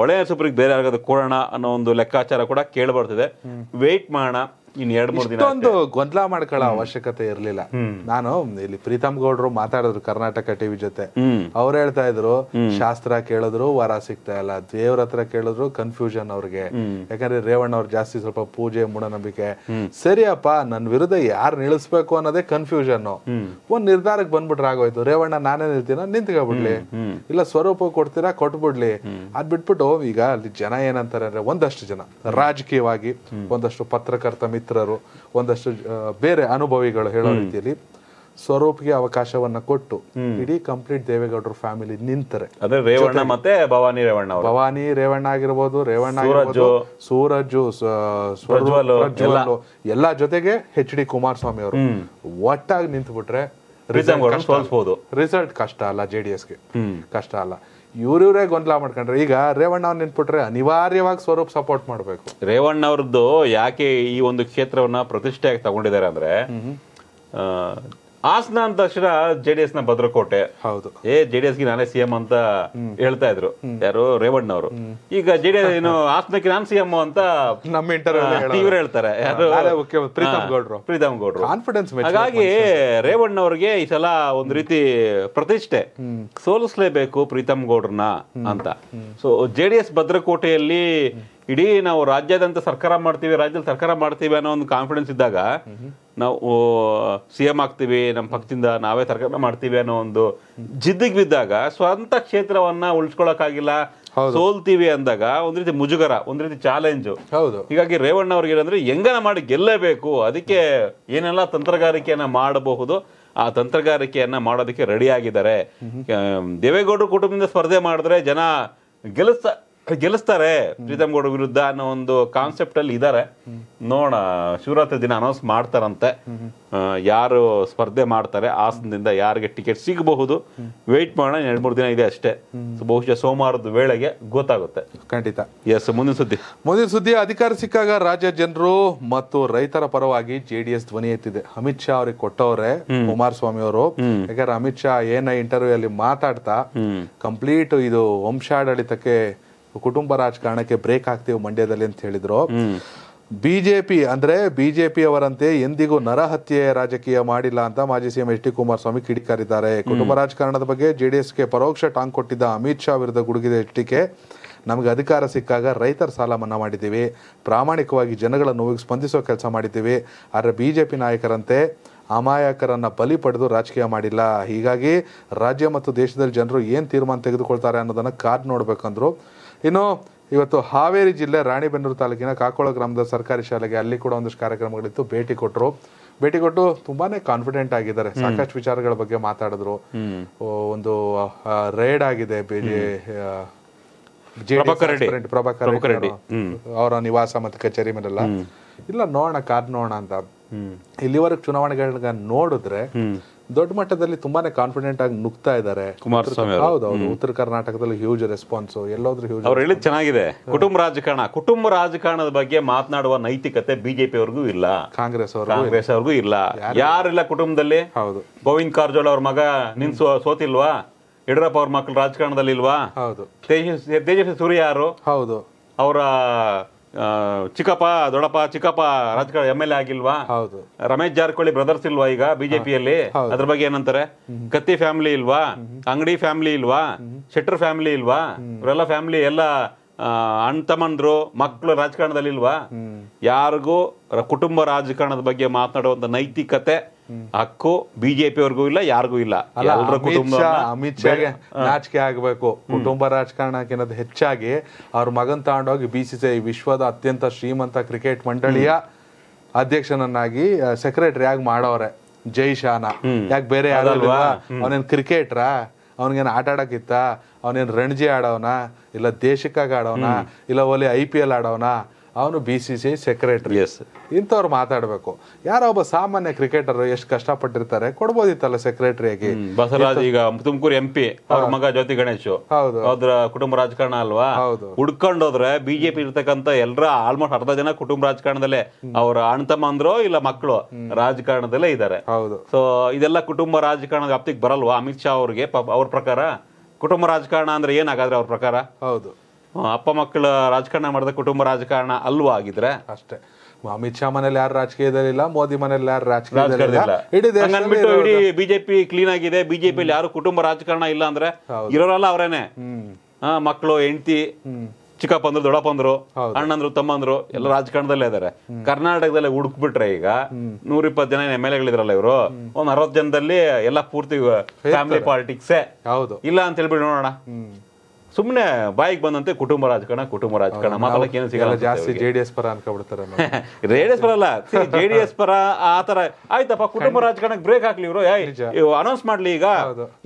ಒಳ್ಳೆಯ ಸುಪ್ರಿಗೆ ಬೇರೆ ಯಾರಿಗಾದ್ರೂ ಕೊಡೋಣ ಅನ್ನೋ ಒಂದು ಲೆಕ್ಕಾಚಾರ ಕೂಡ ಕೇಳಿ ಬರ್ತಿದೆ ವೇಟ್ ಮಾಡೋಣ ಇನ್ ದಿನ ಒಂದು ಗೊಂದಲ ಮಾಡ್ಕೊಳ್ಳೋ ಅವಶ್ಯಕತೆ ಇರಲಿಲ್ಲ ನಾನು ಇಲ್ಲಿ ಪ್ರೀತಮ್ ಗೌಡ್ರು ಮಾತಾಡಿದ್ರು ಕರ್ನಾಟಕ ಟಿವಿ ಜೊತೆ ಅವ್ರು ಹೇಳ್ತಾ ಇದ್ರು ಶಾಸ್ತ್ರ ಕೇಳಿದ್ರು ವರ ಸಿಗ್ತಾ ಇಲ್ಲ ದೇವ್ರ ಹತ್ರ ಕೇಳಿದ್ರು ಕನ್ಫ್ಯೂಷನ್ ಅವ್ರಿಗೆ ಯಾಕಂದ್ರೆ ರೇವಣ್ಣ ಅವ್ರು ಜಾಸ್ತಿ ಸ್ವಲ್ಪ ಪೂಜೆ ಮೂಢನಂಬಿಕೆ ಸರಿಯಪ್ಪ ನನ್ನ ವಿರುದ್ಧ ಯಾರು ನಿಲ್ಸ್ಬೇಕು ಅನ್ನೋದೇ ಕನ್ಫ್ಯೂಷನ್ ಒಂದ್ ನಿರ್ಧಾರಕ್ಕೆ ಬಂದ್ಬಿಟ್ರೆ ಆಗೋಯ್ತು ರೇವಣ್ಣ ನಾನೇ ನಿಲ್ತೀನ ನಿಂತ್ಕೊಬಿಡ್ಲಿ ಇಲ್ಲ ಸ್ವರೂಪ ಕೊಡ್ತೀರಾ ಕೊಟ್ಬಿಡ್ಲಿ ಅದ್ ಬಿಟ್ಬಿಟ್ಟು ಈಗ ಅಲ್ಲಿ ಜನ ಏನಂತಾರೆ ಅಂದ್ರೆ ಒಂದಷ್ಟು ಜನ ರಾಜಕೀಯವಾಗಿ ಒಂದಷ್ಟು ಪತ್ರಕರ್ತ ಮಿತ್ರ ಮಿತ್ರರು ಒಂದಷ್ಟು ಬೇರೆ ಅನುಭವಿಗಳು ಹೇಳೋ ರೀತಿಯಲ್ಲಿ ಸ್ವರೂಪ್ಗೆ ಅವಕಾಶವನ್ನ ಕೊಟ್ಟು ಇಡೀ ಕಂಪ್ಲೀಟ್ ದೇವೇಗೌಡರ ಫ್ಯಾಮಿಲಿ ನಿಂತರೆ ರೇವಣ್ಣ ಮತ್ತೆ ಭವಾನಿ ರೇವಣ್ಣ ಭವಾನಿ ರೇವಣ್ಣ ಆಗಿರ್ಬೋದು ರೇವಣ್ಣ ಸೂರಜ್ ಎಲ್ಲ ಜೊತೆಗೆ ಹೆಚ್ ಡಿ ಕುಮಾರಸ್ವಾಮಿ ಅವರು ಒಟ್ಟಾಗಿ ನಿಂತು ಬಿಟ್ರೆ ರಿಸಲ್ಟ್ ಕಷ್ಟ ಅಲ್ಲ ಜೆಡಿಎಸ್ಗೆ ಕಷ್ಟ ಅಲ್ಲ ಇವ್ರಿವ್ರೆ ಗೊಂದಲ ಮಾಡ್ಕೊಂಡ್ರೆ ಈಗ ರೇವಣ್ಣ ಅವ್ರು ನಿಂತ್ಬಿಟ್ರೆ ಅನಿವಾರ್ಯವಾಗಿ ಸ್ವರೂಪ್ ಸಪೋರ್ಟ್ ಮಾಡಬೇಕು ರೇವಣ್ಣ ಅವ್ರದ್ದು ಯಾಕೆ ಈ ಒಂದು ಕ್ಷೇತ್ರವನ್ನ ಪ್ರತಿಷ್ಠೆಯಾಗಿ ತಗೊಂಡಿದ್ದಾರೆ ಅಂದ್ರೆ ಹಾಸನ ಅಂದ ತಕ್ಷಣ ಜೆ ಡಿ ಎಸ್ ನ ಭದ್ರಕೋಟೆ ಹೌದು ಏ ಜೆ ಡಿ ಎಸ್ಗೆ ನಾನೇ ಸಿಎಂ ಅಂತ ಹೇಳ್ತಾ ಇದ್ರು ಯಾರು ರೇವಣ್ಣವರು ಈಗ ಜೆ ಡಿ ಎಸ್ ಏನು ಹಾಸನಕ್ಕೆ ನಾನ್ ಸಿಎಂ ಅಂತ ನಮ್ಮ ಇಂಟರ್ವ್ಯೂ ಇವ್ರು ಹೇಳ್ತಾರೆ ಪ್ರೀತಮ್ ಗೌಡ್ರು ಪ್ರೀತಮ್ ಗೌಡ್ರು ಕಾನ್ಫಿಡೆನ್ಸ್ ಹಾಗಾಗಿ ರೇವಣ್ಣವ್ರಿಗೆ ಈ ಸಲ ಒಂದ್ ರೀತಿ ಪ್ರತಿಷ್ಠೆ ಸೋಲಿಸ್ಲೇಬೇಕು ಪ್ರೀತಮ್ ಗೌಡ್ರನ್ನ ಅಂತ ಸೊ ಜೆ ಡಿ ಎಸ್ ಭದ್ರಕೋಟೆಯಲ್ಲಿ ಇಡೀ ನಾವು ರಾಜ್ಯಾದ್ಯಂತ ಸರ್ಕಾರ ಮಾಡ್ತೀವಿ ರಾಜ್ಯದಲ್ಲಿ ಸರ್ಕಾರ ಮಾಡ್ತೀವಿ ಅನ್ನೋ ಒಂದು ಕಾನ್ಫಿಡೆನ್ಸ್ ಇದ್ದಾಗ ನಾವು ಸಿ ಎಂ ಆಗ್ತೀವಿ ನಮ್ಮ ಪಕ್ಷದಿಂದ ನಾವೇ ತರಕಾರಿ ಮಾಡ್ತೀವಿ ಅನ್ನೋ ಒಂದು ಜಿದ್ದಿಗೆ ಬಿದ್ದಾಗ ಸ್ವಂತ ಕ್ಷೇತ್ರವನ್ನ ಉಳಿಸ್ಕೊಳಕಾಗಿಲ್ಲ ಸೋಲ್ತೀವಿ ಅಂದಾಗ ಒಂದ್ ರೀತಿ ಮುಜುಗರ ಒಂದ್ ರೀತಿ ಚಾಲೆಂಜ್ ಹೌದು ಹೀಗಾಗಿ ರೇವಣ್ಣ ಅವ್ರಿಗೆ ಏನಂದ್ರೆ ಹೆಂಗನ ಮಾಡಿ ಗೆಲ್ಲೇಬೇಕು ಅದಕ್ಕೆ ಏನೆಲ್ಲ ತಂತ್ರಗಾರಿಕೆಯನ್ನ ಮಾಡಬಹುದು ಆ ತಂತ್ರಗಾರಿಕೆಯನ್ನ ಮಾಡೋದಕ್ಕೆ ರೆಡಿ ಆಗಿದ್ದಾರೆ ದೇವೇಗೌಡರು ಕುಟುಂಬದಿಂದ ಸ್ಪರ್ಧೆ ಮಾಡಿದ್ರೆ ಜನ ಗೆಲ್ಲಿಸ್ತಾ ಗೆಲ್ಲಿಸ್ತಾರೆ ಪ್ರೀತಮ್ ಗೌಡ ವಿರುದ್ಧ ಅನ್ನೋ ಒಂದು ಕಾನ್ಸೆಪ್ಟ್ ಅಲ್ಲಿ ಇದಾರೆ ನೋಡ ಶಿವರಾತ್ರಿ ದಿನ ಅನೌನ್ಸ್ ಮಾಡ್ತಾರಂತೆ ಯಾರು ಸ್ಪರ್ಧೆ ಮಾಡ್ತಾರೆ ಆಸನದಿಂದ ಯಾರಿಗೆ ಟಿಕೆಟ್ ಸಿಗಬಹುದು ವೇಟ್ ಮಾಡೋಣ ಎರಡು ಮೂರು ದಿನ ಇದೆ ಅಷ್ಟೇ ಬಹುಶಃ ಸೋಮವಾರದ ವೇಳೆಗೆ ಗೊತ್ತಾಗುತ್ತೆ ಖಂಡಿತ ಎಸ್ ಮುಂದಿನ ಸುದ್ದಿ ಮುಂದಿನ ಸುದ್ದಿ ಅಧಿಕಾರ ಸಿಕ್ಕಾಗ ರಾಜ್ಯ ಜನರು ಮತ್ತು ರೈತರ ಪರವಾಗಿ ಜೆ ಡಿ ಎಸ್ ಧ್ವನಿ ಎತ್ತಿದೆ ಅಮಿತ್ ಶಾ ಅವ್ರಿಗೆ ಕೊಟ್ಟವ್ರೆ ಕುಮಾರಸ್ವಾಮಿ ಅವರು ಯಾಕಂದ್ರೆ ಅಮಿತ್ ಶಾ ಏನ ಇಂಟರ್ವ್ಯೂ ಅಲ್ಲಿ ಮಾತಾಡ್ತಾ ಕಂಪ್ಲೀಟ್ ಇದು ವಂಶಾಡಳಿತಕ್ಕೆ ಕುಟುಂಬ ರಾಜಕಾರಣಕ್ಕೆ ಬ್ರೇಕ್ ಹಾಕ್ತೀವಿ ಮಂಡ್ಯದಲ್ಲಿ ಅಂತ ಹೇಳಿದ್ರು ಬಿಜೆಪಿ ಅಂದ್ರೆ ಬಿಜೆಪಿಯವರಂತೆ ಎಂದಿಗೂ ನರಹತ್ಯೆ ರಾಜಕೀಯ ಮಾಡಿಲ್ಲ ಅಂತ ಮಾಜಿ ಸಿಎಂ ಎಚ್ ಡಿ ಕುಮಾರಸ್ವಾಮಿ ಕಿಡಿಕಾರಿದ್ದಾರೆ ಕುಟುಂಬ ರಾಜಕಾರಣದ ಬಗ್ಗೆ ಜೆಡಿಎಸ್ಗೆ ಪರೋಕ್ಷ ಟಾಂಗ್ ಕೊಟ್ಟಿದ್ದ ಅಮಿತ್ ಶಾ ವಿರುದ್ಧ ಗುಡುಗಿದ ಎಚ್ಡಿಕೆ ನಮಗೆ ಅಧಿಕಾರ ಸಿಕ್ಕಾಗ ರೈತರ ಸಾಲ ಮನ್ನಾ ಮಾಡಿದ್ದೀವಿ ಪ್ರಾಮಾಣಿಕವಾಗಿ ಜನಗಳ ನೋವಿಗೆ ಸ್ಪಂದಿಸೋ ಕೆಲಸ ಮಾಡಿದ್ದೀವಿ ಆದರೆ ಬಿಜೆಪಿ ನಾಯಕರಂತೆ ಅಮಾಯಕರನ್ನ ಬಲಿ ಪಡೆದು ರಾಜಕೀಯ ಮಾಡಿಲ್ಲ ಹೀಗಾಗಿ ರಾಜ್ಯ ಮತ್ತು ದೇಶದಲ್ಲಿ ಜನರು ಏನು ತೀರ್ಮಾನ ತೆಗೆದುಕೊಳ್ತಾರೆ ಅನ್ನೋದನ್ನ ಕಾದ್ ನೋಡ್ಬೇಕಂದ್ರು ಇನ್ನು ಇವತ್ತು ಹಾವೇರಿ ಜಿಲ್ಲೆ ರಾಣಿಬೆನ್ನೂರು ತಾಲೂಕಿನ ಕಾಕೋಳ ಗ್ರಾಮದ ಸರ್ಕಾರಿ ಶಾಲೆಗೆ ಅಲ್ಲಿ ಕೂಡ ಒಂದಷ್ಟು ಕಾರ್ಯಕ್ರಮಗಳಿತ್ತು ಭೇಟಿ ಕೊಟ್ಟರು ಭೇಟಿ ಕೊಟ್ಟು ತುಂಬಾನೇ ಕಾನ್ಫಿಡೆಂಟ್ ಆಗಿದ್ದಾರೆ ಸಾಕಷ್ಟು ವಿಚಾರಗಳ ಬಗ್ಗೆ ಮಾತಾಡಿದ್ರು ಒಂದು ರೇಡ್ ಆಗಿದೆ ಪ್ರಭಾಕರ್ ಅವರ ನಿವಾಸ ಮತ್ತು ಕಚೇರಿ ಮೇಲೆಲ್ಲ ಇಲ್ಲ ನೋಡೋಣ ಕಾರ್ ನೋಡೋಣ ಅಂತ ಇಲ್ಲಿವರೆಗೆ ಚುನಾವಣೆಗಳನ್ನ ನೋಡಿದ್ರೆ ದೊಡ್ಡ ಮಟ್ಟದಲ್ಲಿ ತುಂಬಾನೇ ಕಾನ್ಫಿಡೆಂಟ್ ಆಗಿ ನುಗ್ತಾ ಇದ್ದಾರೆ ಹೌದೌದು ಉತ್ತರ ಕರ್ನಾಟಕದಲ್ಲಿ ಹ್ಯೂಜ್ ರೆಸ್ಪಾನ್ಸ್ ಎಲ್ಲೋದ್ರೂ ಹ್ಯೂಜ್ ಅವ್ರು ಹೇಳಿದ್ ಚೆನ್ನಾಗಿದೆ ಕುಟುಂಬ ರಾಜಕಾರಣ ಕುಟುಂಬ ರಾಜಕಾರಣದ ಬಗ್ಗೆ ಮಾತನಾಡುವ ನೈತಿಕತೆ ಬಿಜೆಪಿ ಅವ್ರಿಗೂ ಇಲ್ಲ ಕಾಂಗ್ರೆಸ್ ಕಾಂಗ್ರೆಸ್ ಅವ್ರಿಗೂ ಇಲ್ಲ ಯಾರಿಲ್ಲ ಕುಟುಂಬದಲ್ಲಿ ಹೌದು ಗೋವಿಂದ್ ಕಾರಜೋಳ ಅವ್ರ ಮಗ ನಿನ್ಸು ಸೋತಿಲ್ವಾ ಯಡಿಯೂರಪ್ಪ ಅವ್ರ ಮಕ್ಕಳು ರಾಜಕಾರಣದಲ್ಲಿ ಇಲ್ವಾ ಹೌದು ತೇಜಸ್ವಿ ಸೂರ್ಯ ಯಾರು ಹೌದು ಅವರ ಚಿಕ್ಕಪ್ಪ ದೊಡಪ್ಪ ಚಿಕ್ಕಪ್ಪ ರಾಜಕಾರಣ ಎಮ್ ಎಲ್ ಎ ಆಗಿಲ್ವಾ ರಮೇಶ್ ಜಾರಕಿಹೊಳಿ ಬ್ರದರ್ಸ್ ಇಲ್ವಾ ಈಗ ಬಿಜೆಪಿಯಲ್ಲಿ ಅದ್ರ ಬಗ್ಗೆ ಏನಂತಾರೆ ಕತ್ತಿ ಫ್ಯಾಮಿಲಿ ಇಲ್ವಾ ಅಂಗಡಿ ಫ್ಯಾಮಿಲಿ ಇಲ್ವಾ ಶೆಟ್ಟರ್ ಫ್ಯಾಮಿಲಿ ಇಲ್ವಾ ಇವರೆಲ್ಲ ಫ್ಯಾಮಿಲಿ ಎಲ್ಲ ಅಣ್ಣ ತಮ್ಮಂದ್ರು ಮಕ್ಕಳು ರಾಜಕಾರಣದಲ್ಲಿ ಇಲ್ವಾ ಯಾರಿಗೂ ಕುಟುಂಬ ರಾಜಕಾರಣದ ಬಗ್ಗೆ ಮಾತನಾಡುವಂತ ನೈತಿಕತೆ ಹಕ್ಕು ಅವ್ರಿಗೂ ಇಲ್ಲ ಯಾರಿಗೂ ಇಲ್ಲ ಕುಟುಂಬ ಅಮಿತ್ ಶಾಗೆ ನಾಚಿಕೆ ಆಗಬೇಕು ಕುಟುಂಬ ರಾಜಕಾರಣ ಹೆಚ್ಚಾಗಿ ಅವ್ರ ಮಗನ್ ತಗೊಂಡೋಗಿ ಬಿ ಸಿ ಸಿ ವಿಶ್ವದ ಅತ್ಯಂತ ಶ್ರೀಮಂತ ಕ್ರಿಕೆಟ್ ಮಂಡಳಿಯ ಅಧ್ಯಕ್ಷನನ್ನಾಗಿ ಸೆಕ್ರೆಟರಿ ಆಗಿ ಮಾಡೋರೆ ಜೈ ಶಾನ ಯಾಕೆ ಬೇರೆ ಯಾರಲ್ವಾ ಅವನೇನ್ ಕ್ರಿಕೆಟ್ರಾ ಅವನಿಗೇನು ಆಟ ಆಡೋಕ್ಕಿತ್ತ ಅವನೇನು ರಣಜಿ ಆಡೋನಾ ಇಲ್ಲ ದೇಶಕ್ಕಾಗಿ ಆಡೋನಾ ಇಲ್ಲ ಒಲೆ ಐ ಪಿ ಎಲ್ ಆಡೋನಾ ಅವನು B C C I secretary ಎಸ್ ಇಂಥವ್ರು ಮಾತಾಡಬೇಕು ಯಾರೋ ಒಬ್ಬ ಸಾಮಾನ್ಯ ಕ್ರಿಕೆಟರ್ ಎಷ್ಟು ಕಷ್ಟಪಟ್ಟಿರ್ತಾರೆ ಕೊಡ್ಬೋದಿತ್ತಲ್ಲ ಸೆಕ್ರೆಟರಿಯಾಗಿ ಬಸವರಾಜ್ ಈಗ ತುಮಕೂರು ಎಂ ಪಿ ಅವ್ರ ಮಗ ಜ್ಯೋತಿ ಗಣೇಶ್ ಹೌದು ಅವ್ರ ಕುಟುಂಬ ರಾಜಕಾರಣ ಅಲ್ವಾ ಹೌದು ಹುಡ್ಕೊಂಡೋದ್ರೆ ಬಿಜೆಪಿ ಇರ್ತಕ್ಕಂತ ಎಲ್ಲರ ಆಲ್ಮೋಸ್ಟ್ ಅರ್ಧ ಜನ ಕುಟುಂಬ ರಾಜಕಾರಣದಲ್ಲೇ ಅವ್ರ ಅವರ ಅಣ್ತಮ್ಮಂದ್ರೋ ಇಲ್ಲ ಮಕ್ಕಳು ರಾಜಕಾರಣದಲ್ಲೇ ಇದ್ದಾರೆ ಹೌದು ಸೊ ಇದೆಲ್ಲ ಕುಟುಂಬ ರಾಜಕಾರಣದ ವ್ಯಾಪ್ತಿಗೆ ಬರಲ್ವಾ ಅಮಿತ್ ಶಾ ಅವ್ರಿಗೆ ಅವ್ರ ಪ್ರಕಾರ ಕುಟುಂಬ ರಾಜಕಾರಣ ಅಂದ್ರೆ ಏನಾಗಾದ್ರೆ ಅವ್ರ ಪ್ರಕಾರ ಹೌದು ಅಪ್ಪ ಮಕ್ಕಳು ರಾಜಕಾರಣ ಮಾಡಿದ ಕುಟುಂಬ ರಾಜಕಾರಣ ಅಲ್ವಾ ಆಗಿದ್ರೆ ಅಷ್ಟೇ ಅಮಿತ್ ಶಾ ಮನೇಲಿ ಯಾರು ರಾಜಕೀಯದಲ್ಲಿಲ್ಲ ಮೋದಿ ಮನೇಲಿ ಯಾರು ರಾಜಕೀಯ ಇಡೀ ಬಿಜೆಪಿ ಕ್ಲೀನ್ ಆಗಿದೆ ಬಿಜೆಪಿ ಯಾರು ಕುಟುಂಬ ರಾಜಕಾರಣ ಇಲ್ಲ ಅಂದ್ರೆ ಇರೋರಲ್ಲ ಅವರೇನೆ ಮಕ್ಕಳು ಹೆಂಡತಿ ಚಿಕ್ಕಪ್ಪಂದ್ರು ಅಂದ್ರು ಅಣ್ಣಂದ್ರು ತಮ್ಮಂದ್ರು ಎಲ್ಲ ರಾಜಕಾರಣದಲ್ಲೇ ಇದಾರೆ ಕರ್ನಾಟಕದಲ್ಲೇ ಹುಡುಕ್ಬಿಟ್ರೆ ಈಗ ಇಪ್ಪತ್ತು ಜನ ಎಮ್ ಎಲ್ ಎಗಳಿದ್ರಲ್ಲ ಇವರು ಒಂದ್ ಅರವತ್ ಜನದಲ್ಲಿ ಎಲ್ಲ ಪೂರ್ತಿ ಫ್ಯಾಮಿಲಿ ಪಾಲಿಟಿಕ್ಸೇ ಹೌದು ಇಲ್ಲ ಅಂತ ಹೇಳ್ಬಿಟ್ಟು ನೋಡೋಣ ಸುಮ್ಮನೆ ಬಾಯಿಗೆ ಬಂದಂತೆ ಕುಟುಂಬ ರಾಜಕಾರಣ ಕುಟುಂಬ ರಾಜಕಾರಣ ಮಾತಾಡಕ್ಕೆ ಏನು ಸಿಗಲ್ಲ ಜಾಸ್ತಿ ಜೆಡಿಎಸ್ ಪರ ಡಿ ರೇಡಿಯಸ್ [laughs] ಪರ ಅಲ್ಲ ಜೆಡಿಎಸ್ ಪರ ಆ ತರ ಆಯ್ತಪ್ಪ ಕುಟುಂಬ ರಾಜಕಾರಣಕ್ಕೆ ಬ್ರೇಕ್ ಹಾಕ್ಲಿ ಇವರು ಅನೌನ್ಸ್ ಮಾಡ್ಲಿ ಈಗ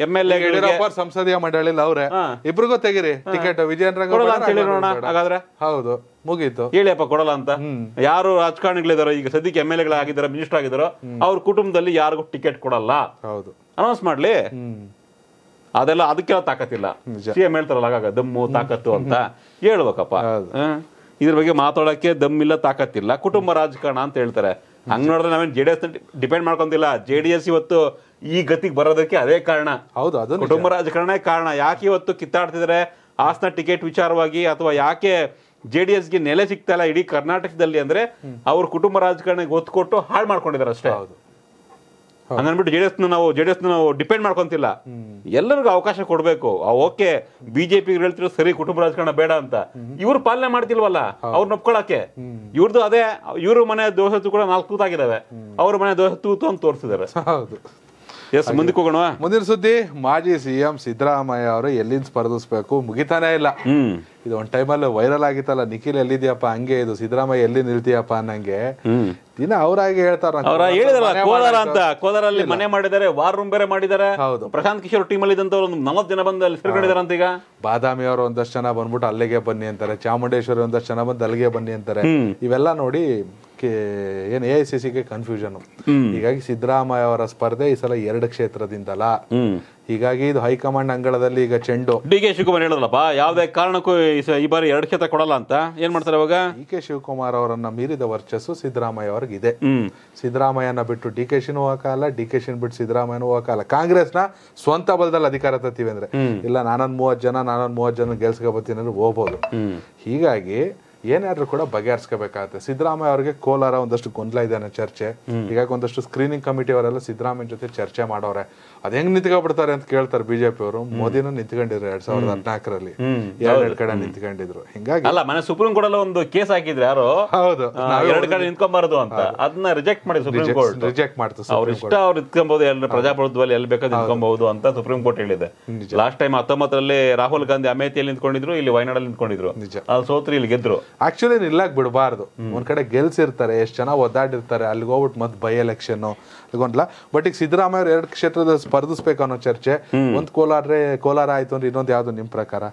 ಎಂ ಎಲ್ ಎ ಸಂಸದೀಯ ಮಂಡಳಿ ಅವ್ರೆ ಇಬ್ರಿಗೂ ತೆಗಿರಿ ಟಿಕೆಟ್ ವಿಜಯನ್ ಹಾಗಾದ್ರೆ ಹೌದು ಮುಗೀತು ಹೇಳಿಯಪ್ಪ ಕೊಡಲ್ಲ ಅಂತ ಯಾರು ರಾಜಕಾರಣಿಗಳಿದಾರೋ ಈಗ ಸದ್ಯಕ್ಕೆ ಎಂ ಎಲ್ ಎಗಳಾಗಿದ್ದಾರೋ ಮಿನಿಸ್ಟರ್ ಆಗಿದಾರೋ ಅವ್ರ ಕುಟುಂಬದಲ್ಲಿ ಯಾರಿಗೂ ಟಿಕೆಟ್ ಕೊಡಲ್ಲ ಹೌದು ಅನೌನ್ಸ್ ಮಾಡ್ಲಿ ಅದೆಲ್ಲ ಅದಕ್ಕೆ ತಾಕತ್ತಿಲ್ಲ ಸಿ ಎಂ ಹೇಳ್ತಾರಲ್ಲ ಆಗಾಗ ದಮ್ಮು ತಾಕತ್ತು ಅಂತ ಹೇಳ್ಬೇಕಪ್ಪ ಇದ್ರ ಬಗ್ಗೆ ದಮ್ಮ ಇಲ್ಲ ತಾಕತ್ತಿಲ್ಲ ಕುಟುಂಬ ರಾಜಕಾರಣ ಅಂತ ಹೇಳ್ತಾರೆ ಹಂಗ ನೋಡಿದ್ರೆ ನಾವೇನು ಜೆ ಡಿ ಎಸ್ ಡಿಪೆಂಡ್ ಮಾಡ್ಕೊಂತಿಲ್ಲ ಜೆ ಡಿ ಎಸ್ ಇವತ್ತು ಈ ಗತಿಗೆ ಬರೋದಕ್ಕೆ ಅದೇ ಕಾರಣ ಹೌದು ಅದು ಕುಟುಂಬ ರಾಜಕಾರಣ ಕಾರಣ ಯಾಕೆ ಇವತ್ತು ಕಿತ್ತಾಡ್ತಿದ್ರೆ ಆಸ್ನ ಟಿಕೆಟ್ ವಿಚಾರವಾಗಿ ಅಥವಾ ಯಾಕೆ ಜೆ ಡಿ ಎಸ್ಗೆ ನೆಲೆ ಸಿಗ್ತಾ ಇಲ್ಲ ಇಡೀ ಕರ್ನಾಟಕದಲ್ಲಿ ಅಂದ್ರೆ ಅವ್ರು ಕುಟುಂಬ ರಾಜಕಾರಣಕ್ಕೆ ಒತ್ತು ಕೊಟ್ಟು ಹಾಳು ಮಾಡ್ಕೊಂಡಿದ್ದಾರೆ ಅಷ್ಟೇ ಹೌದು ಹಂಗನ್ಬಿಟ್ಟು ಜೆ ಡಿ ಎಸ್ ನಾವು ಜೆ ಡಿ ನಾವು ಡಿಪೆಂಡ್ ಮಾಡ್ಕೊಂತಿಲ್ಲ ಎಲ್ಲರಿಗೂ ಅವಕಾಶ ಕೊಡಬೇಕು ಓಕೆ ಬಿಜೆಪಿ ಹೇಳ್ತಿರೋ ಸರಿ ಕುಟುಂಬ ರಾಜಕಾರಣ ಬೇಡ ಅಂತ ಇವ್ರು ಪಾಲನೆ ಮಾಡ್ತಿಲ್ವಲ್ಲ ಅವ್ರನ್ನ ಒಪ್ಕೊಳಕ್ಕೆ ಇವ್ರದ್ದು ಅದೇ ಇವ್ರ ಮನೆ ದೋಸೆ ಕೂಡ ನಾಲ್ಕು ತೂತಾಗಿದ್ದಾವೆ ಅವ್ರ ಮನೆ ದೋಸೆ ತೂತು ಅಂತ ತೋರಿಸಿದ್ದಾರೆ ಎಸ್ ಮುಂದಕ್ಕೆ ಹೋಗೋಣ ಮುಂದಿನ ಸುದ್ದಿ ಮಾಜಿ ಸಿಎಂ ಸಿದ್ದರಾಮಯ್ಯ ಅವರು ಎಲ್ಲಿಂದ ಸ್ಪರ್ಧಿಸ್ಬೇಕು ಮುಗಿತಾನೆ ಇಲ್ಲ ಇದು ಒಂದ್ ಟೈಮಲ್ಲಿ ವೈರಲ್ ಆಗಿತ್ತಲ್ಲ ನಿಖಿಲ್ ಎಲ್ಲಿದ್ಯಪ್ಪ ಹಂಗೆ ಇದು ಸಿದ್ದರಾಮಯ್ಯ ಎಲ್ಲಿ ನಿಲ್ತೀಯಪ್ಪ ಅನ್ನಂಗೆ ದಿನ ಅವರಾಗಿ ಹೇಳ್ತಾರ ಕೋಲಾರ ಅಂತ ಕೋಲಾರಲ್ಲಿ ಮನೆ ಮಾಡಿದ್ದಾರೆ ವಾರ್ ರೂಮ್ ಬೇರೆ ಮಾಡಿದ್ದಾರೆ ಹೌದು ಪ್ರಶಾಂತ್ ಕಿಶೋರ್ ಟೀಮ್ ಅಲ್ಲಿ ಇದ್ದಂತ ಒಂದು ನಲವತ್ತು ಜನ ಬಂದು ಅಲ್ಲಿ ಅಂತ ಈಗ ಬಾದಾಮಿ ಅವರು ಒಂದಷ್ಟು ಜನ ಬಂದ್ಬಿಟ್ಟು ಅಲ್ಲಿಗೆ ಬನ್ನಿ ಅಂತಾರೆ ಚಾಮುಂಡೇಶ್ವರಿ ಒಂದಷ್ಟು ಜನ ಬಂದು ಅಲ್ಲಿಗೆ ಬನ್ನಿ ಅಂತಾರೆ ಇವೆಲ್ಲ ನೋಡಿ ಅದಕ್ಕೆ ಏನು ಎ ಐ ಸಿ ಸಿಗೆ ಕನ್ಫ್ಯೂಷನ್ ಹೀಗಾಗಿ ಸಿದ್ದರಾಮಯ್ಯ ಅವರ ಸ್ಪರ್ಧೆ ಈ ಸಲ ಎರಡು ಕ್ಷೇತ್ರದಿಂದಲ್ಲ ಹೀಗಾಗಿ ಇದು ಹೈಕಮಾಂಡ್ ಅಂಗಳದಲ್ಲಿ ಈಗ ಚೆಂಡು ಡಿ ಕೆ ಶಿವಕುಮಾರ್ ಹೇಳಲ್ಲಪ್ಪ ಯಾವುದೇ ಕಾರಣಕ್ಕೂ ಈ ಬಾರಿ ಎರಡು ಕ್ಷೇತ್ರ ಕೊಡಲ್ಲ ಅಂತ ಏನ್ ಮಾಡ್ತಾರೆ ಇವಾಗ ಡಿ ಕೆ ಶಿವಕುಮಾರ್ ಅವರನ್ನ ಮೀರಿದ ವರ್ಚಸ್ಸು ಸಿದ್ದರಾಮಯ್ಯ ಅವ್ರಿಗೆ ಇದೆ ಸಿದ್ದರಾಮಯ್ಯನ ಬಿಟ್ಟು ಡಿ ಕೆ ಶಿನೂ ಹೋಗಲ್ಲ ಡಿ ಕೆ ಶಿನ್ ಬಿಟ್ಟು ಸಿದ್ದರಾಮಯ್ಯನೂ ಹೋಗಲ್ಲ ಕಾಂಗ್ರೆಸ್ನ ಸ್ವಂತ ಬಲದಲ್ಲಿ ಅಧಿಕಾರ ತತ್ತೀವಿ ಅಂದ್ರೆ ಇಲ್ಲ ನಾನೊಂದು ಮೂವತ್ತು ಜನ ನಾನೊಂದು ಮೂವತ್ತು ಜನ ಗೆಲ್ಸ್ಕೊಬತ್ತೀನಿ ಅಂದ್ರೆ ಹೋಗ್ಬೋದು ಹೀಗಾಗಿ ಏನಾದ್ರೂ ಕೂಡ ಬಗೆಹರಿಸ್ಕೋಬೇಕಾಗತ್ತೆ ಸಿದ್ದರಾಮಯ್ಯ ಅವರಿಗೆ ಕೋಲಾರ ಒಂದಷ್ಟು ಗೊಂದಲ ಇದೆ ಚರ್ಚೆ ಈಗ ಒಂದಷ್ಟು ಸ್ಕ್ರೀನಿಂಗ್ ಕಮಿಟಿ ಅವರೆಲ್ಲ ಸಿದ್ದರಾಮಯ್ಯ ಜೊತೆ ಚರ್ಚೆ ಮಾಡೋರೆ ಅದ್ ಹೆಂಗ್ ನಿಂತ್ಕೊಂಡ್ಬಿಡ್ತಾರೆ ಅಂತ ಕೇಳ್ತಾರೆ ಬಿಜೆಪಿ ಅವರು ಮೋದಿನ ನಿಂತ್ಕೊಂಡಿದ್ರು ಎರಡ್ ಸಾವಿರದ ಹದಿನಾಲ್ಕರಲ್ಲಿ ಎರಡ್ ಕಡೆ ನಿಂತ್ಕೊಂಡಿದ್ರು ಹಿಂಗಾಗಿ ಅಲ್ಲ ಮನೆ ಸುಪ್ರೀಂ ಕೋರ್ಟ್ ಒಂದು ಕೇಸ್ ಹಾಕಿದ್ರು ಯಾರು ಹೌದು ಎರಡು ಕಡೆ ನಿಂತ್ಕೊಂಬಾರದು ಅಂತ ಅದನ್ನ ರಿಜೆಕ್ಟ್ ಮಾಡಿ ಸುಪ್ರೀಂ ಕೋರ್ಟ್ ರಿಜೆಕ್ಟ್ ಮಾಡ್ತಾರೆ ಅವ್ರ ಇಷ್ಟ ಅವ್ರು ಎಲ್ಲ ಪ್ರಜಾಪ್ರಭುತ್ವದಲ್ಲಿ ಎಲ್ಲಿ ಬೇಕಾದ್ರೂ ನಿಂತ್ಕೊಂಬಹುದು ಅಂತ ಸುಪ್ರೀಂ ಕೋರ್ಟ್ ಹೇಳಿದೆ ಲಾಸ್ಟ್ ಟೈಮ್ ಹತ್ತೊಂಬತ್ತರಲ್ಲಿ ರಾಹುಲ್ ಗಾಂಧಿ ಅಮೇಥಿಯಲ್ಲಿ ನಿಂತ್ಕೊಂಡಿದ್ರು ಇಲ್ಲಿ ವಯನಾಡಲ್ಲಿ ನಿಂತ್ಕೊಂಡಿದ್ರು ಅಲ್ಲಿ ಸೋತ್ರಿ ಇಲ್ಲಿ ಗೆದ್ರು ಆಕ್ಚುಲಿ ನಿಲ್ಲಕ್ ಬಿಡಬಾರ್ದು ಒಂದ್ ಕಡೆ ಗೆಲ್ಸಿರ್ತಾರೆ ಎಷ್ಟು ಜನ ಒದ್ದಾಡಿರ್ತಾರೆ ಅಲ್ಲಿಗೆ ಹೋಗ್ಬಿಟ್ಟು ಮತ್ತೆ ಬೈ ಎಲೆಕ್ಷನ್ ಅಲ್ಲಿಗೊಂದಲ್ಲ ಬಟ್ ಈಗ ಸಿದ್ದರಾಮಯ್ಯ ಎರಡು ಕ್ಷೇತ್ರದ ಸ್ಪರ್ಧಿಸ್ಬೇಕು ಅನ್ನೋ ಚರ್ಚೆ ಒಂದ್ ಕೋಲಾರ್ರೆ ಕೋಲಾರ ಆಯ್ತು ಅಂದ್ರೆ ಇನ್ನೊಂದು ಯಾವ್ದು ನಿಮ್ ಪ್ರಕಾರ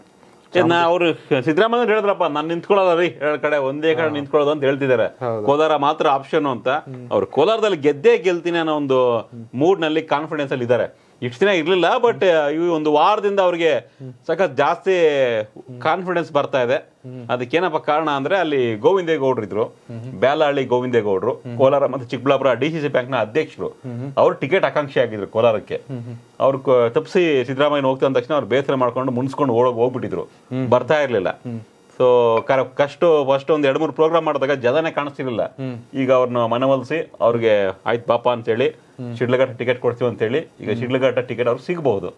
ಅವ್ರು ಸಿದ್ದರಾಮಯ್ಯ ಹೇಳಿದ್ರಪ್ಪ ನಾನ್ ನಿಂತ್ಕೊಳ್ಳೋದ್ರಿ ರೀ ಎರಡ್ ಕಡೆ ಒಂದೇ ಕಡೆ ನಿಂತ್ಕೊಳ್ಳೋದು ಅಂತ ಹೇಳ್ತಿದ್ದಾರೆ ಕೋಲಾರ ಮಾತ್ರ ಆಪ್ಷನ್ ಅಂತ ಅವ್ರು ಕೋಲಾರದಲ್ಲಿ ಗೆದ್ದೇ ಗೆಲ್ತೀನಿ ಅನ್ನೋ ಒಂದು ಮೂಡ್ ನಲ್ಲಿ ಕಾನ್ಫಿಡೆನ್ಸ್ ಅಲ್ಲಿ ಇದ್ದಾರೆ ಇಷ್ಟು ದಿನ ಇರಲಿಲ್ಲ ಬಟ್ ಈ ಒಂದು ವಾರದಿಂದ ಅವ್ರಿಗೆ ಸಖತ್ ಜಾಸ್ತಿ ಕಾನ್ಫಿಡೆನ್ಸ್ ಬರ್ತಾ ಇದೆ ಅದಕ್ಕೇನಪ್ಪ ಕಾರಣ ಅಂದ್ರೆ ಅಲ್ಲಿ ಗೌಡ್ರು ಇದ್ರು ಬೇಲಹಳ್ಳಿ ಗೌಡ್ರು ಕೋಲಾರ ಮತ್ತೆ ಚಿಕ್ಕಬಳ್ಳಾಪುರ ಡಿ ಸಿ ಸಿ ನ ಅಧ್ಯಕ್ಷರು ಅವರು ಟಿಕೆಟ್ ಆಕಾಂಕ್ಷಿ ಆಗಿದ್ರು ಕೋಲಾರಕ್ಕೆ ಅವ್ರು ತಪ್ಪಿಸಿ ಸಿದ್ದರಾಮಯ್ಯ ಹೋಗ್ತಾ ತಕ್ಷಣ ಅವ್ರು ಬೇಸರ ಮಾಡ್ಕೊಂಡು ಮುನ್ಸ್ಕೊಂಡು ಓಡೋಗಿ ಹೋಗ್ಬಿಟ್ಟಿದ್ರು ಬರ್ತಾ ಇರ್ಲಿಲ್ಲ ಸೊ ಕರ ಕಷ್ಟ ಫಸ್ಟ್ ಒಂದ್ ಎರಡು ಮೂರು ಪ್ರೋಗ್ರಾಮ್ ಮಾಡಿದಾಗ ಜನನೇ ಕಾಣಿಸ್ತಿರ್ಲಿಲ್ಲ ಈಗ ಅವ್ರನ್ನ ಮನವೊಲಿಸಿ ಅವ್ರಿಗೆ ಆಯ್ತು ಪಾಪ ಹೇಳಿ ಶಿಡ್ಲಘಟ್ಟ ಟಿಕೆಟ್ ಕೊಡ್ತೀವಿ ಅಂತ ಹೇಳಿ ಈಗ ಶಿಡ್ಲಘಟ್ಟ ಟಿಕೆಟ್ ಅವ್ರಿಗೆ ಸಿಗಬಹುದು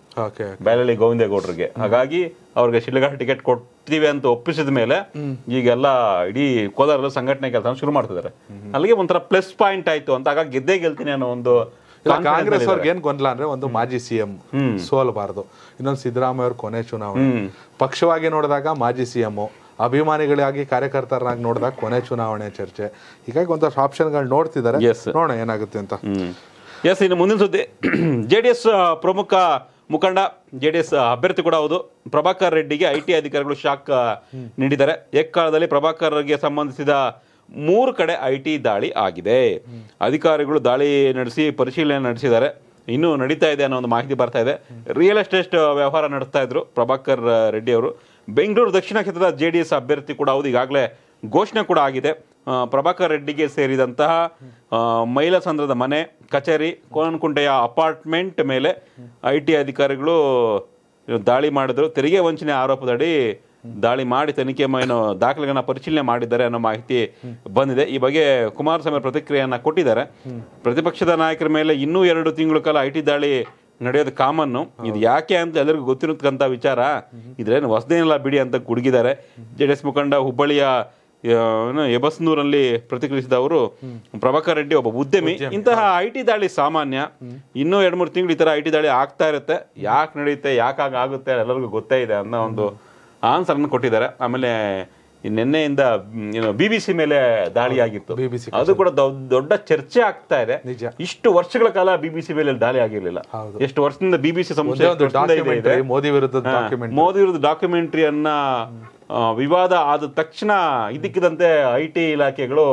ಬ್ಯಾಲಳ್ಳಿ ಗೋವಿಂದೇಗೌಡರಿಗೆ ಹಾಗಾಗಿ ಅವ್ರಿಗೆ ಶಿಡ್ಲಘಟ್ಟ ಟಿಕೆಟ್ ಕೊಡ್ತೀವಿ ಅಂತ ಒಪ್ಪಿಸಿದ ಮೇಲೆ ಈಗೆಲ್ಲ ಇಡೀ ಕೋಲಾರ ಸಂಘಟನೆ ಕೆಲಸ ಶುರು ಮಾಡ್ತಿದ್ದಾರೆ ಅಲ್ಲಿಗೆ ಒಂಥರ ಪ್ಲಸ್ ಪಾಯಿಂಟ್ ಆಯ್ತು ಅಂತ ಹಾಗಾಗಿ ಗೆದ್ದೇ ಗೆಲ್ತೀನಿ ಅನ್ನೋ ಒಂದು ಕಾಂಗ್ರೆಸ್ ಅವ್ರಿಗೆ ಏನ್ ಗೊಂದಲ ಅಂದ್ರೆ ಒಂದು ಮಾಜಿ ಸಿಎಂ ಸೋಲಬಾರದು ಇನ್ನೊಂದು ಸಿದ್ದರಾಮಯ್ಯ ಅವ್ರ ಕೊನೆ ಚುನಾವಣೆ ಪಕ್ಷವಾಗಿ ನೋಡಿದಾಗ ಮಾಜಿ ಸಿಎಂ ಅಭಿಮಾನಿಗಳಾಗಿ ಕಾರ್ಯಕರ್ತರಾಗಿ ನೋಡಿದಾಗ ಕೊನೆ ಚುನಾವಣೆ ಚರ್ಚೆ ಹೀಗಾಗಿ ಒಂದಷ್ಟು ಆಪ್ಷನ್ಗಳು ನೋಡ್ತಿದ್ದಾರೆ ನೋಡೋಣ ಏನಾಗುತ್ತೆ ಅಂತ ಎಸ್ ಇನ್ನು ಮುಂದಿನ ಸುದ್ದಿ ಜೆ ಡಿ ಎಸ್ ಪ್ರಮುಖ ಮುಖಂಡ ಜೆ ಡಿ ಎಸ್ ಅಭ್ಯರ್ಥಿ ಕೂಡ ಹೌದು ಪ್ರಭಾಕರ್ ರೆಡ್ಡಿಗೆ ಐ ಟಿ ಅಧಿಕಾರಿಗಳು ಶಾಕ್ ನೀಡಿದ್ದಾರೆ ಏಕಕಾಲದಲ್ಲಿ ಪ್ರಭಾಕರ್ಗೆ ಸಂಬಂಧಿಸಿದ ಮೂರು ಕಡೆ ಐ ಟಿ ದಾಳಿ ಆಗಿದೆ ಅಧಿಕಾರಿಗಳು ದಾಳಿ ನಡೆಸಿ ಪರಿಶೀಲನೆ ನಡೆಸಿದ್ದಾರೆ ಇನ್ನೂ ನಡೀತಾ ಇದೆ ಅನ್ನೋ ಒಂದು ಮಾಹಿತಿ ಬರ್ತಾ ಇದೆ ರಿಯಲ್ ಎಸ್ಟೇಟ್ ವ್ಯವಹಾರ ನಡೆಸ್ತಾ ಇದ್ರು ಪ್ರಭಾಕರ್ ರೆಡ್ಡಿ ಅವರು ಬೆಂಗಳೂರು ದಕ್ಷಿಣ ಕ್ಷೇತ್ರದ ಜೆ ಡಿ ಎಸ್ ಅಭ್ಯರ್ಥಿ ಕೂಡ ಹೌದು ಈಗಾಗಲೇ ಘೋಷಣೆ ಕೂಡ ಆಗಿದೆ ಪ್ರಭಾಕರ್ ರೆಡ್ಡಿಗೆ ಸೇರಿದಂತಹ ಮೈಲಸಂದ್ರದ ಮನೆ ಕಚೇರಿ ಕೋನನ್ಕುಂಟೆಯ ಅಪಾರ್ಟ್ಮೆಂಟ್ ಮೇಲೆ ಐ ಟಿ ಅಧಿಕಾರಿಗಳು ದಾಳಿ ಮಾಡಿದ್ರು ತೆರಿಗೆ ವಂಚನೆ ಆರೋಪದಡಿ ದಾಳಿ ಮಾಡಿ ತನಿಖೆ ಏನು ದಾಖಲೆಗಳನ್ನ ಪರಿಶೀಲನೆ ಮಾಡಿದ್ದಾರೆ ಅನ್ನೋ ಮಾಹಿತಿ ಬಂದಿದೆ ಈ ಬಗ್ಗೆ ಕುಮಾರಸ್ವಾಮಿ ಪ್ರತಿಕ್ರಿಯೆಯನ್ನು ಕೊಟ್ಟಿದ್ದಾರೆ ಪ್ರತಿಪಕ್ಷದ ನಾಯಕರ ಮೇಲೆ ಇನ್ನೂ ಎರಡು ತಿಂಗಳ ಕಾಲ ಐ ಟಿ ದಾಳಿ ನಡೆಯೋದು ಕಾಮನ್ನು ಇದು ಯಾಕೆ ಅಂತ ಎಲ್ಲರಿಗೂ ಗೊತ್ತಿರತಕ್ಕಂಥ ವಿಚಾರ ಇದ್ರೇನು ಹೊಸದೇನಿಲ್ಲ ಬಿಡಿ ಅಂತ ಗುಡುಗಿದ್ದಾರೆ ಜೆ ಡಿ ಎಸ್ ಮುಖಂಡ ಹುಬ್ಬಳ್ಳಿಯ ಎಬಸ್ನೂರಲ್ಲಿ ಪ್ರತಿಕ್ರಿಯಿಸಿದ ಅವರು ಪ್ರಭಾಕರ್ ರೆಡ್ಡಿ ಒಬ್ಬ ಉದ್ಯಮಿ ಇಂತಹ ಐ ಟಿ ದಾಳಿ ಸಾಮಾನ್ಯ ಇನ್ನೂ ಎರಡ್ ಮೂರು ತಿಂಗಳು ಈ ತರ ಐ ಟಿ ದಾಳಿ ಆಗ್ತಾ ಇರುತ್ತೆ ಯಾಕೆ ನಡೆಯುತ್ತೆ ಯಾಕಾಗ ಆಗುತ್ತೆ ಎಲ್ಲರಿಗೂ ಗೊತ್ತೇ ಇದೆ ಅನ್ನೋ ಒಂದು ಆನ್ಸರ್ ಅನ್ನು ಕೊಟ್ಟಿದ್ದಾರೆ ಆಮೇಲೆ ನಿನ್ನೆಯಿಂದ ಬಿ ಬಿ ಸಿ ಮೇಲೆ ದಾಳಿ ಆಗಿತ್ತು ಬಿ ಬಿ ಸಿ ಅದು ಕೂಡ ದೊಡ್ಡ ಚರ್ಚೆ ಆಗ್ತಾ ಇದೆ ಇಷ್ಟು ವರ್ಷಗಳ ಕಾಲ ಬಿ ಬಿ ಸಿ ಮೇಲೆ ದಾಳಿ ಆಗಿರಲಿಲ್ಲ ಎಷ್ಟು ವರ್ಷದಿಂದ ಬಿ ಬಿ ಸಿ ಸಂಸ್ಥೆ ಮೋದಿ ವಿರುದ್ಧ ಡಾಕ್ಯುಮೆಂಟ್ರಿಯನ್ನ ವಿವಾದ ಆದ ತಕ್ಷಣ ಇದಕ್ಕಿದಂತೆ ಐ ಟಿ ಇಲಾಖೆಗಳು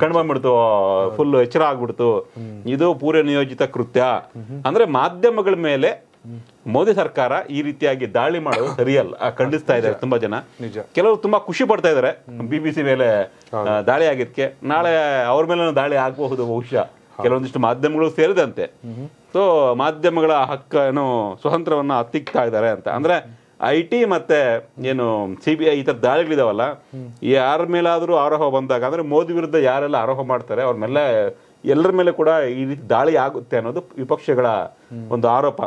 ಕಣ್ಬಂದ್ಬಿಡ್ತು ಫುಲ್ ಎಚ್ಚರ ಆಗ್ಬಿಡ್ತು ಇದು ಪೂರ್ವ ನಿಯೋಜಿತ ಕೃತ್ಯ ಅಂದ್ರೆ ಮಾಧ್ಯಮಗಳ ಮೇಲೆ ಮೋದಿ ಸರ್ಕಾರ ಈ ರೀತಿಯಾಗಿ ದಾಳಿ ಮಾಡೋದು ಸರಿಯಲ್ಲ ಖಂಡಿಸ್ತಾ ಇದ್ದಾರೆ ತುಂಬಾ ಜನ ಕೆಲವರು ತುಂಬಾ ಖುಷಿ ಪಡ್ತಾ ಇದಾರೆ ಬಿಬಿಸಿ ಮೇಲೆ ದಾಳಿ ಆಗಿದ್ಕೆ ನಾಳೆ ಅವ್ರ ಮೇಲೆ ದಾಳಿ ಆಗಬಹುದು ಬಹುಶಃ ಕೆಲವೊಂದಿಷ್ಟು ಮಾಧ್ಯಮಗಳು ಸೇರಿದಂತೆ ಸೊ ಮಾಧ್ಯಮಗಳ ಹಕ್ಕ ಏನು ಸ್ವತಂತ್ರವನ್ನ ಹತ್ತಿಕ್ತಾ ಇದ್ದಾರೆ ಅಂತ ಅಂದ್ರೆ ಐ ಟಿ ಮತ್ತೆ ಏನು ಸಿ ಬಿ ಐ ಈ ಥರ ದಾಳಿಗಳಿದಾವಲ್ಲ ಯಾರ ಮೇಲಾದರೂ ಆರೋಹ ಬಂದಾಗ ಅಂದ್ರೆ ಮೋದಿ ವಿರುದ್ಧ ಯಾರೆಲ್ಲ ಆರೋಹ ಮಾಡ್ತಾರೆ ಅವ್ರ ಮೇಲೆ ಎಲ್ಲರ ಮೇಲೆ ಕೂಡ ಈ ರೀತಿ ದಾಳಿ ಆಗುತ್ತೆ ಅನ್ನೋದು ವಿಪಕ್ಷಗಳ ಒಂದು ಆರೋಪ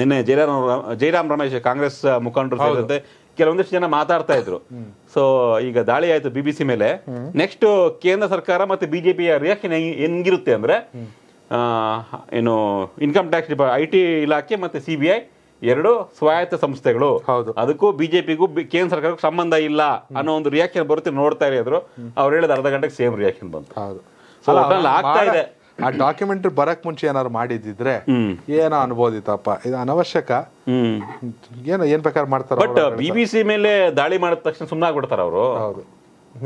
ನಿನ್ನೆ ಜಯರಾಮ್ ಜಯರಾಮ್ ರಮೇಶ್ ಕಾಂಗ್ರೆಸ್ ಮುಖಂಡರು ಸೇರಿದಂತೆ ಕೆಲವೊಂದಿಷ್ಟು ಜನ ಮಾತಾಡ್ತಾ ಇದ್ರು ಸೊ ಈಗ ದಾಳಿ ಆಯ್ತು ಬಿ ಬಿ ಸಿ ಮೇಲೆ ನೆಕ್ಸ್ಟ್ ಕೇಂದ್ರ ಸರ್ಕಾರ ಮತ್ತೆ ಬಿಜೆಪಿಯ ರಿಯಾಕ್ಷನ್ ಹೆಂಗಿರುತ್ತೆ ಅಂದ್ರೆ ಏನು income tax department I T ಇಲಾಖೆ ಮತ್ತೆ ಸಿ ಬಿ ಐ ಎರಡು ಸ್ವಾಯತ್ತ ಸಂಸ್ಥೆಗಳು ಅದಕ್ಕೂ ಬಿಜೆಪಿಗೂ ಕೇಂದ್ರ ಸರ್ಕಾರಕ್ಕೂ ಸಂಬಂಧ ಇಲ್ಲ ಅನ್ನೋ ಒಂದು ರಿಯಾಕ್ಷನ್ ಬರುತ್ತೆ ನೋಡ್ತಾ ಇದ್ರು ಅವ್ರು ಹೇಳಿದ ಅರ್ಧ ಗಂಟೆಗೆ ಸೇಮ್ ರಿಯಾಕ್ಷನ್ ಬಂತು ಹೌದು ಆಗ್ತಾ ಇದೆ ಆ ಡಾಕ್ಯುಮೆಂಟ್ರಿ ಬರಕ್ ಮುಂಚೆ ಏನಾದ್ರು ಮಾಡಿದ್ರೆ ಏನೋ ಅನ್ಬೋದಿತ್ತಪ್ಪ ಇದು ಅನವಶ್ಯಕ ಏನೋ ಏನ್ ಬೇಕಾದ್ರೆ ಮಾಡ್ತಾರೆ ಬಟ್ ಬಿಬಿಸಿ ಮೇಲೆ ದಾಳಿ ಮಾಡಿದ ತಕ್ಷಣ ಸುಮ್ಮನೆ ಆಗ್ಬಿಡ್ತಾರ ಅವರು ಹೌದು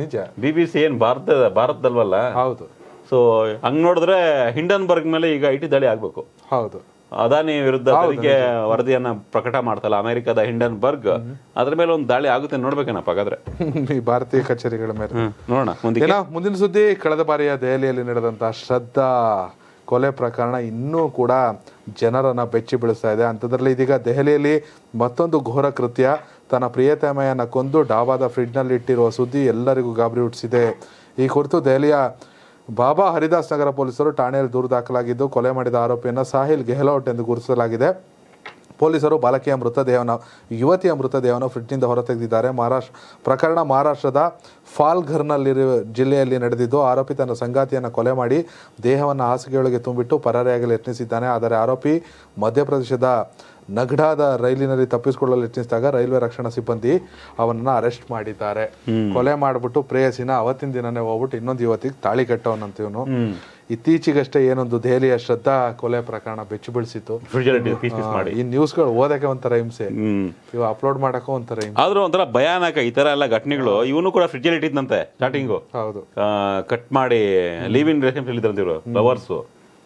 ನಿಜ ಬಿಬಿಸಿ ಏನ್ ಭಾರತದ ಭಾರತದಲ್ವಲ್ಲ ಹೌದು ಸೊ ಹಂಗ್ ನೋಡಿದ್ರೆ ಹಿಂಡನ್ಬರ್ಗ್ ಮೇಲೆ ಈಗ ಐಟಿ ದಾಳಿ ಆಗ್ಬೇಕು ಹೌದು ಅದಾನಿ ವಿರುದ್ಧ ತೆರಿಗೆ ವರದಿಯನ್ನ ಪ್ರಕಟ ಮಾಡ್ತಲ್ಲ ಅಮೆರಿಕದ ಬರ್ಗ್ ಅದ್ರ ಮೇಲೆ ಒಂದು ದಾಳಿ ಆಗುತ್ತೆ ನೋಡ್ಬೇಕೇನಪ್ಪ ಹಾಗಾದ್ರೆ [laughs] ಈ ಭಾರತೀಯ ಕಚೇರಿಗಳ ಮೇಲೆ ನೋಡೋಣ ಮುಂದಿನ ಸುದ್ದಿ ಕಳೆದ ಬಾರಿಯ ದೆಹಲಿಯಲ್ಲಿ ನಡೆದಂತಹ ಶ್ರದ್ಧಾ ಕೊಲೆ ಪ್ರಕರಣ ಇನ್ನೂ ಕೂಡ ಜನರನ್ನ ಬೆಚ್ಚಿ ಬೀಳಿಸ್ತಾ ಇದೆ ಅಂಥದ್ರಲ್ಲಿ ಇದೀಗ ದೆಹಲಿಯಲ್ಲಿ ಮತ್ತೊಂದು ಘೋರ ಕೃತ್ಯ ತನ್ನ ಪ್ರಿಯತಮೆಯನ್ನು ಕೊಂದು ಡಾಬಾದ ಫ್ರಿಡ್ನಲ್ಲಿ ಇಟ್ಟಿರುವ ಸುದ್ದಿ ಎಲ್ಲರಿಗೂ ಗಾಬರಿ ಹುಟ್ಟಿಸಿದೆ ಈ ಕುರಿತು ದೆಹಲಿಯ ಬಾಬಾ ಹರಿದಾಸ್ ನಗರ ಪೊಲೀಸರು ಠಾಣೆಯಲ್ಲಿ ದೂರು ದಾಖಲಾಗಿದ್ದು ಕೊಲೆ ಮಾಡಿದ ಆರೋಪಿಯನ್ನು ಸಾಹಿಲ್ ಗೆಹ್ಲೋಟ್ ಎಂದು ಗುರುತಿಸಲಾಗಿದೆ ಪೊಲೀಸರು ಬಾಲಕಿಯ ಮೃತದೇಹವನ್ನು ಯುವತಿಯ ಮೃತದೇಹವನ್ನು ಫ್ರಿಡ್ಜ್ನಿಂದ ಹೊರತೆಗೆದಿದ್ದಾರೆ ಮಹಾರಾಷ್ಟ್ರ ಪ್ರಕರಣ ಮಹಾರಾಷ್ಟ್ರದ ಫಾಲ್ಘರ್ನಲ್ಲಿರುವ ಜಿಲ್ಲೆಯಲ್ಲಿ ನಡೆದಿದ್ದು ಆರೋಪಿ ತನ್ನ ಸಂಗಾತಿಯನ್ನು ಕೊಲೆ ಮಾಡಿ ದೇಹವನ್ನು ಹಾಸಿಗೆಯೊಳಗೆ ತುಂಬಿಟ್ಟು ಪರಾರಿಯಾಗಲು ಯತ್ನಿಸಿದ್ದಾನೆ ಆದರೆ ಆರೋಪಿ ಮಧ್ಯಪ್ರದೇಶದ ನಗಡಾದ ರೈಲಿನಲ್ಲಿ ತಪ್ಪಿಸಿಕೊಳ್ಳಲು ಯತ್ನಿಸಿದಾಗ ರೈಲ್ವೆ ರಕ್ಷಣಾ ಸಿಬ್ಬಂದಿ ಅವನನ್ನ ಅರೆಸ್ಟ್ ಮಾಡಿದ್ದಾರೆ ಕೊಲೆ ಮಾಡಿಬಿಟ್ಟು ಪ್ರೇಯಸಿನ ಅವತ್ತಿನ ದಿನನೇ ಹೋಗ್ಬಿಟ್ಟು ಇನ್ನೊಂದು ಯುವತಿಗೆ ತಾಳಿ ಕಟ್ಟವನಂತ ಇವನು ಇತ್ತೀಚೆಗಷ್ಟೇ ಏನೊಂದು ದೆಹಲಿಯ ಶ್ರದ್ಧಾ ಕೊಲೆ ಪ್ರಕರಣ ಬೆಚ್ಚು ಬೀಳಿಸಿತು ಈ ಗಳು ಓದಕ್ಕೆ ಒಂಥರ ಹಿಂಸೆ ಇವ ಅಪ್ಲೋಡ್ ಮಾಡಕ್ಕೂ ಒಂಥರ ಆದ್ರೂ ಒಂಥರ ಭಯಾನಕ ಈ ತರ ಎಲ್ಲ ಘಟನೆಗಳು ಇವನು ಕೂಡ ಫ್ರಿಜ್ ಇಟ್ಟಿದ್ದಂತೆ ಸ್ಟಾರ್ಟಿಂಗು ಹೌದು ಕಟ್ ಮಾಡಿ ಲೀವಿಂಗ್ ಇನ್ ಇವರು ಲವರ್ಸು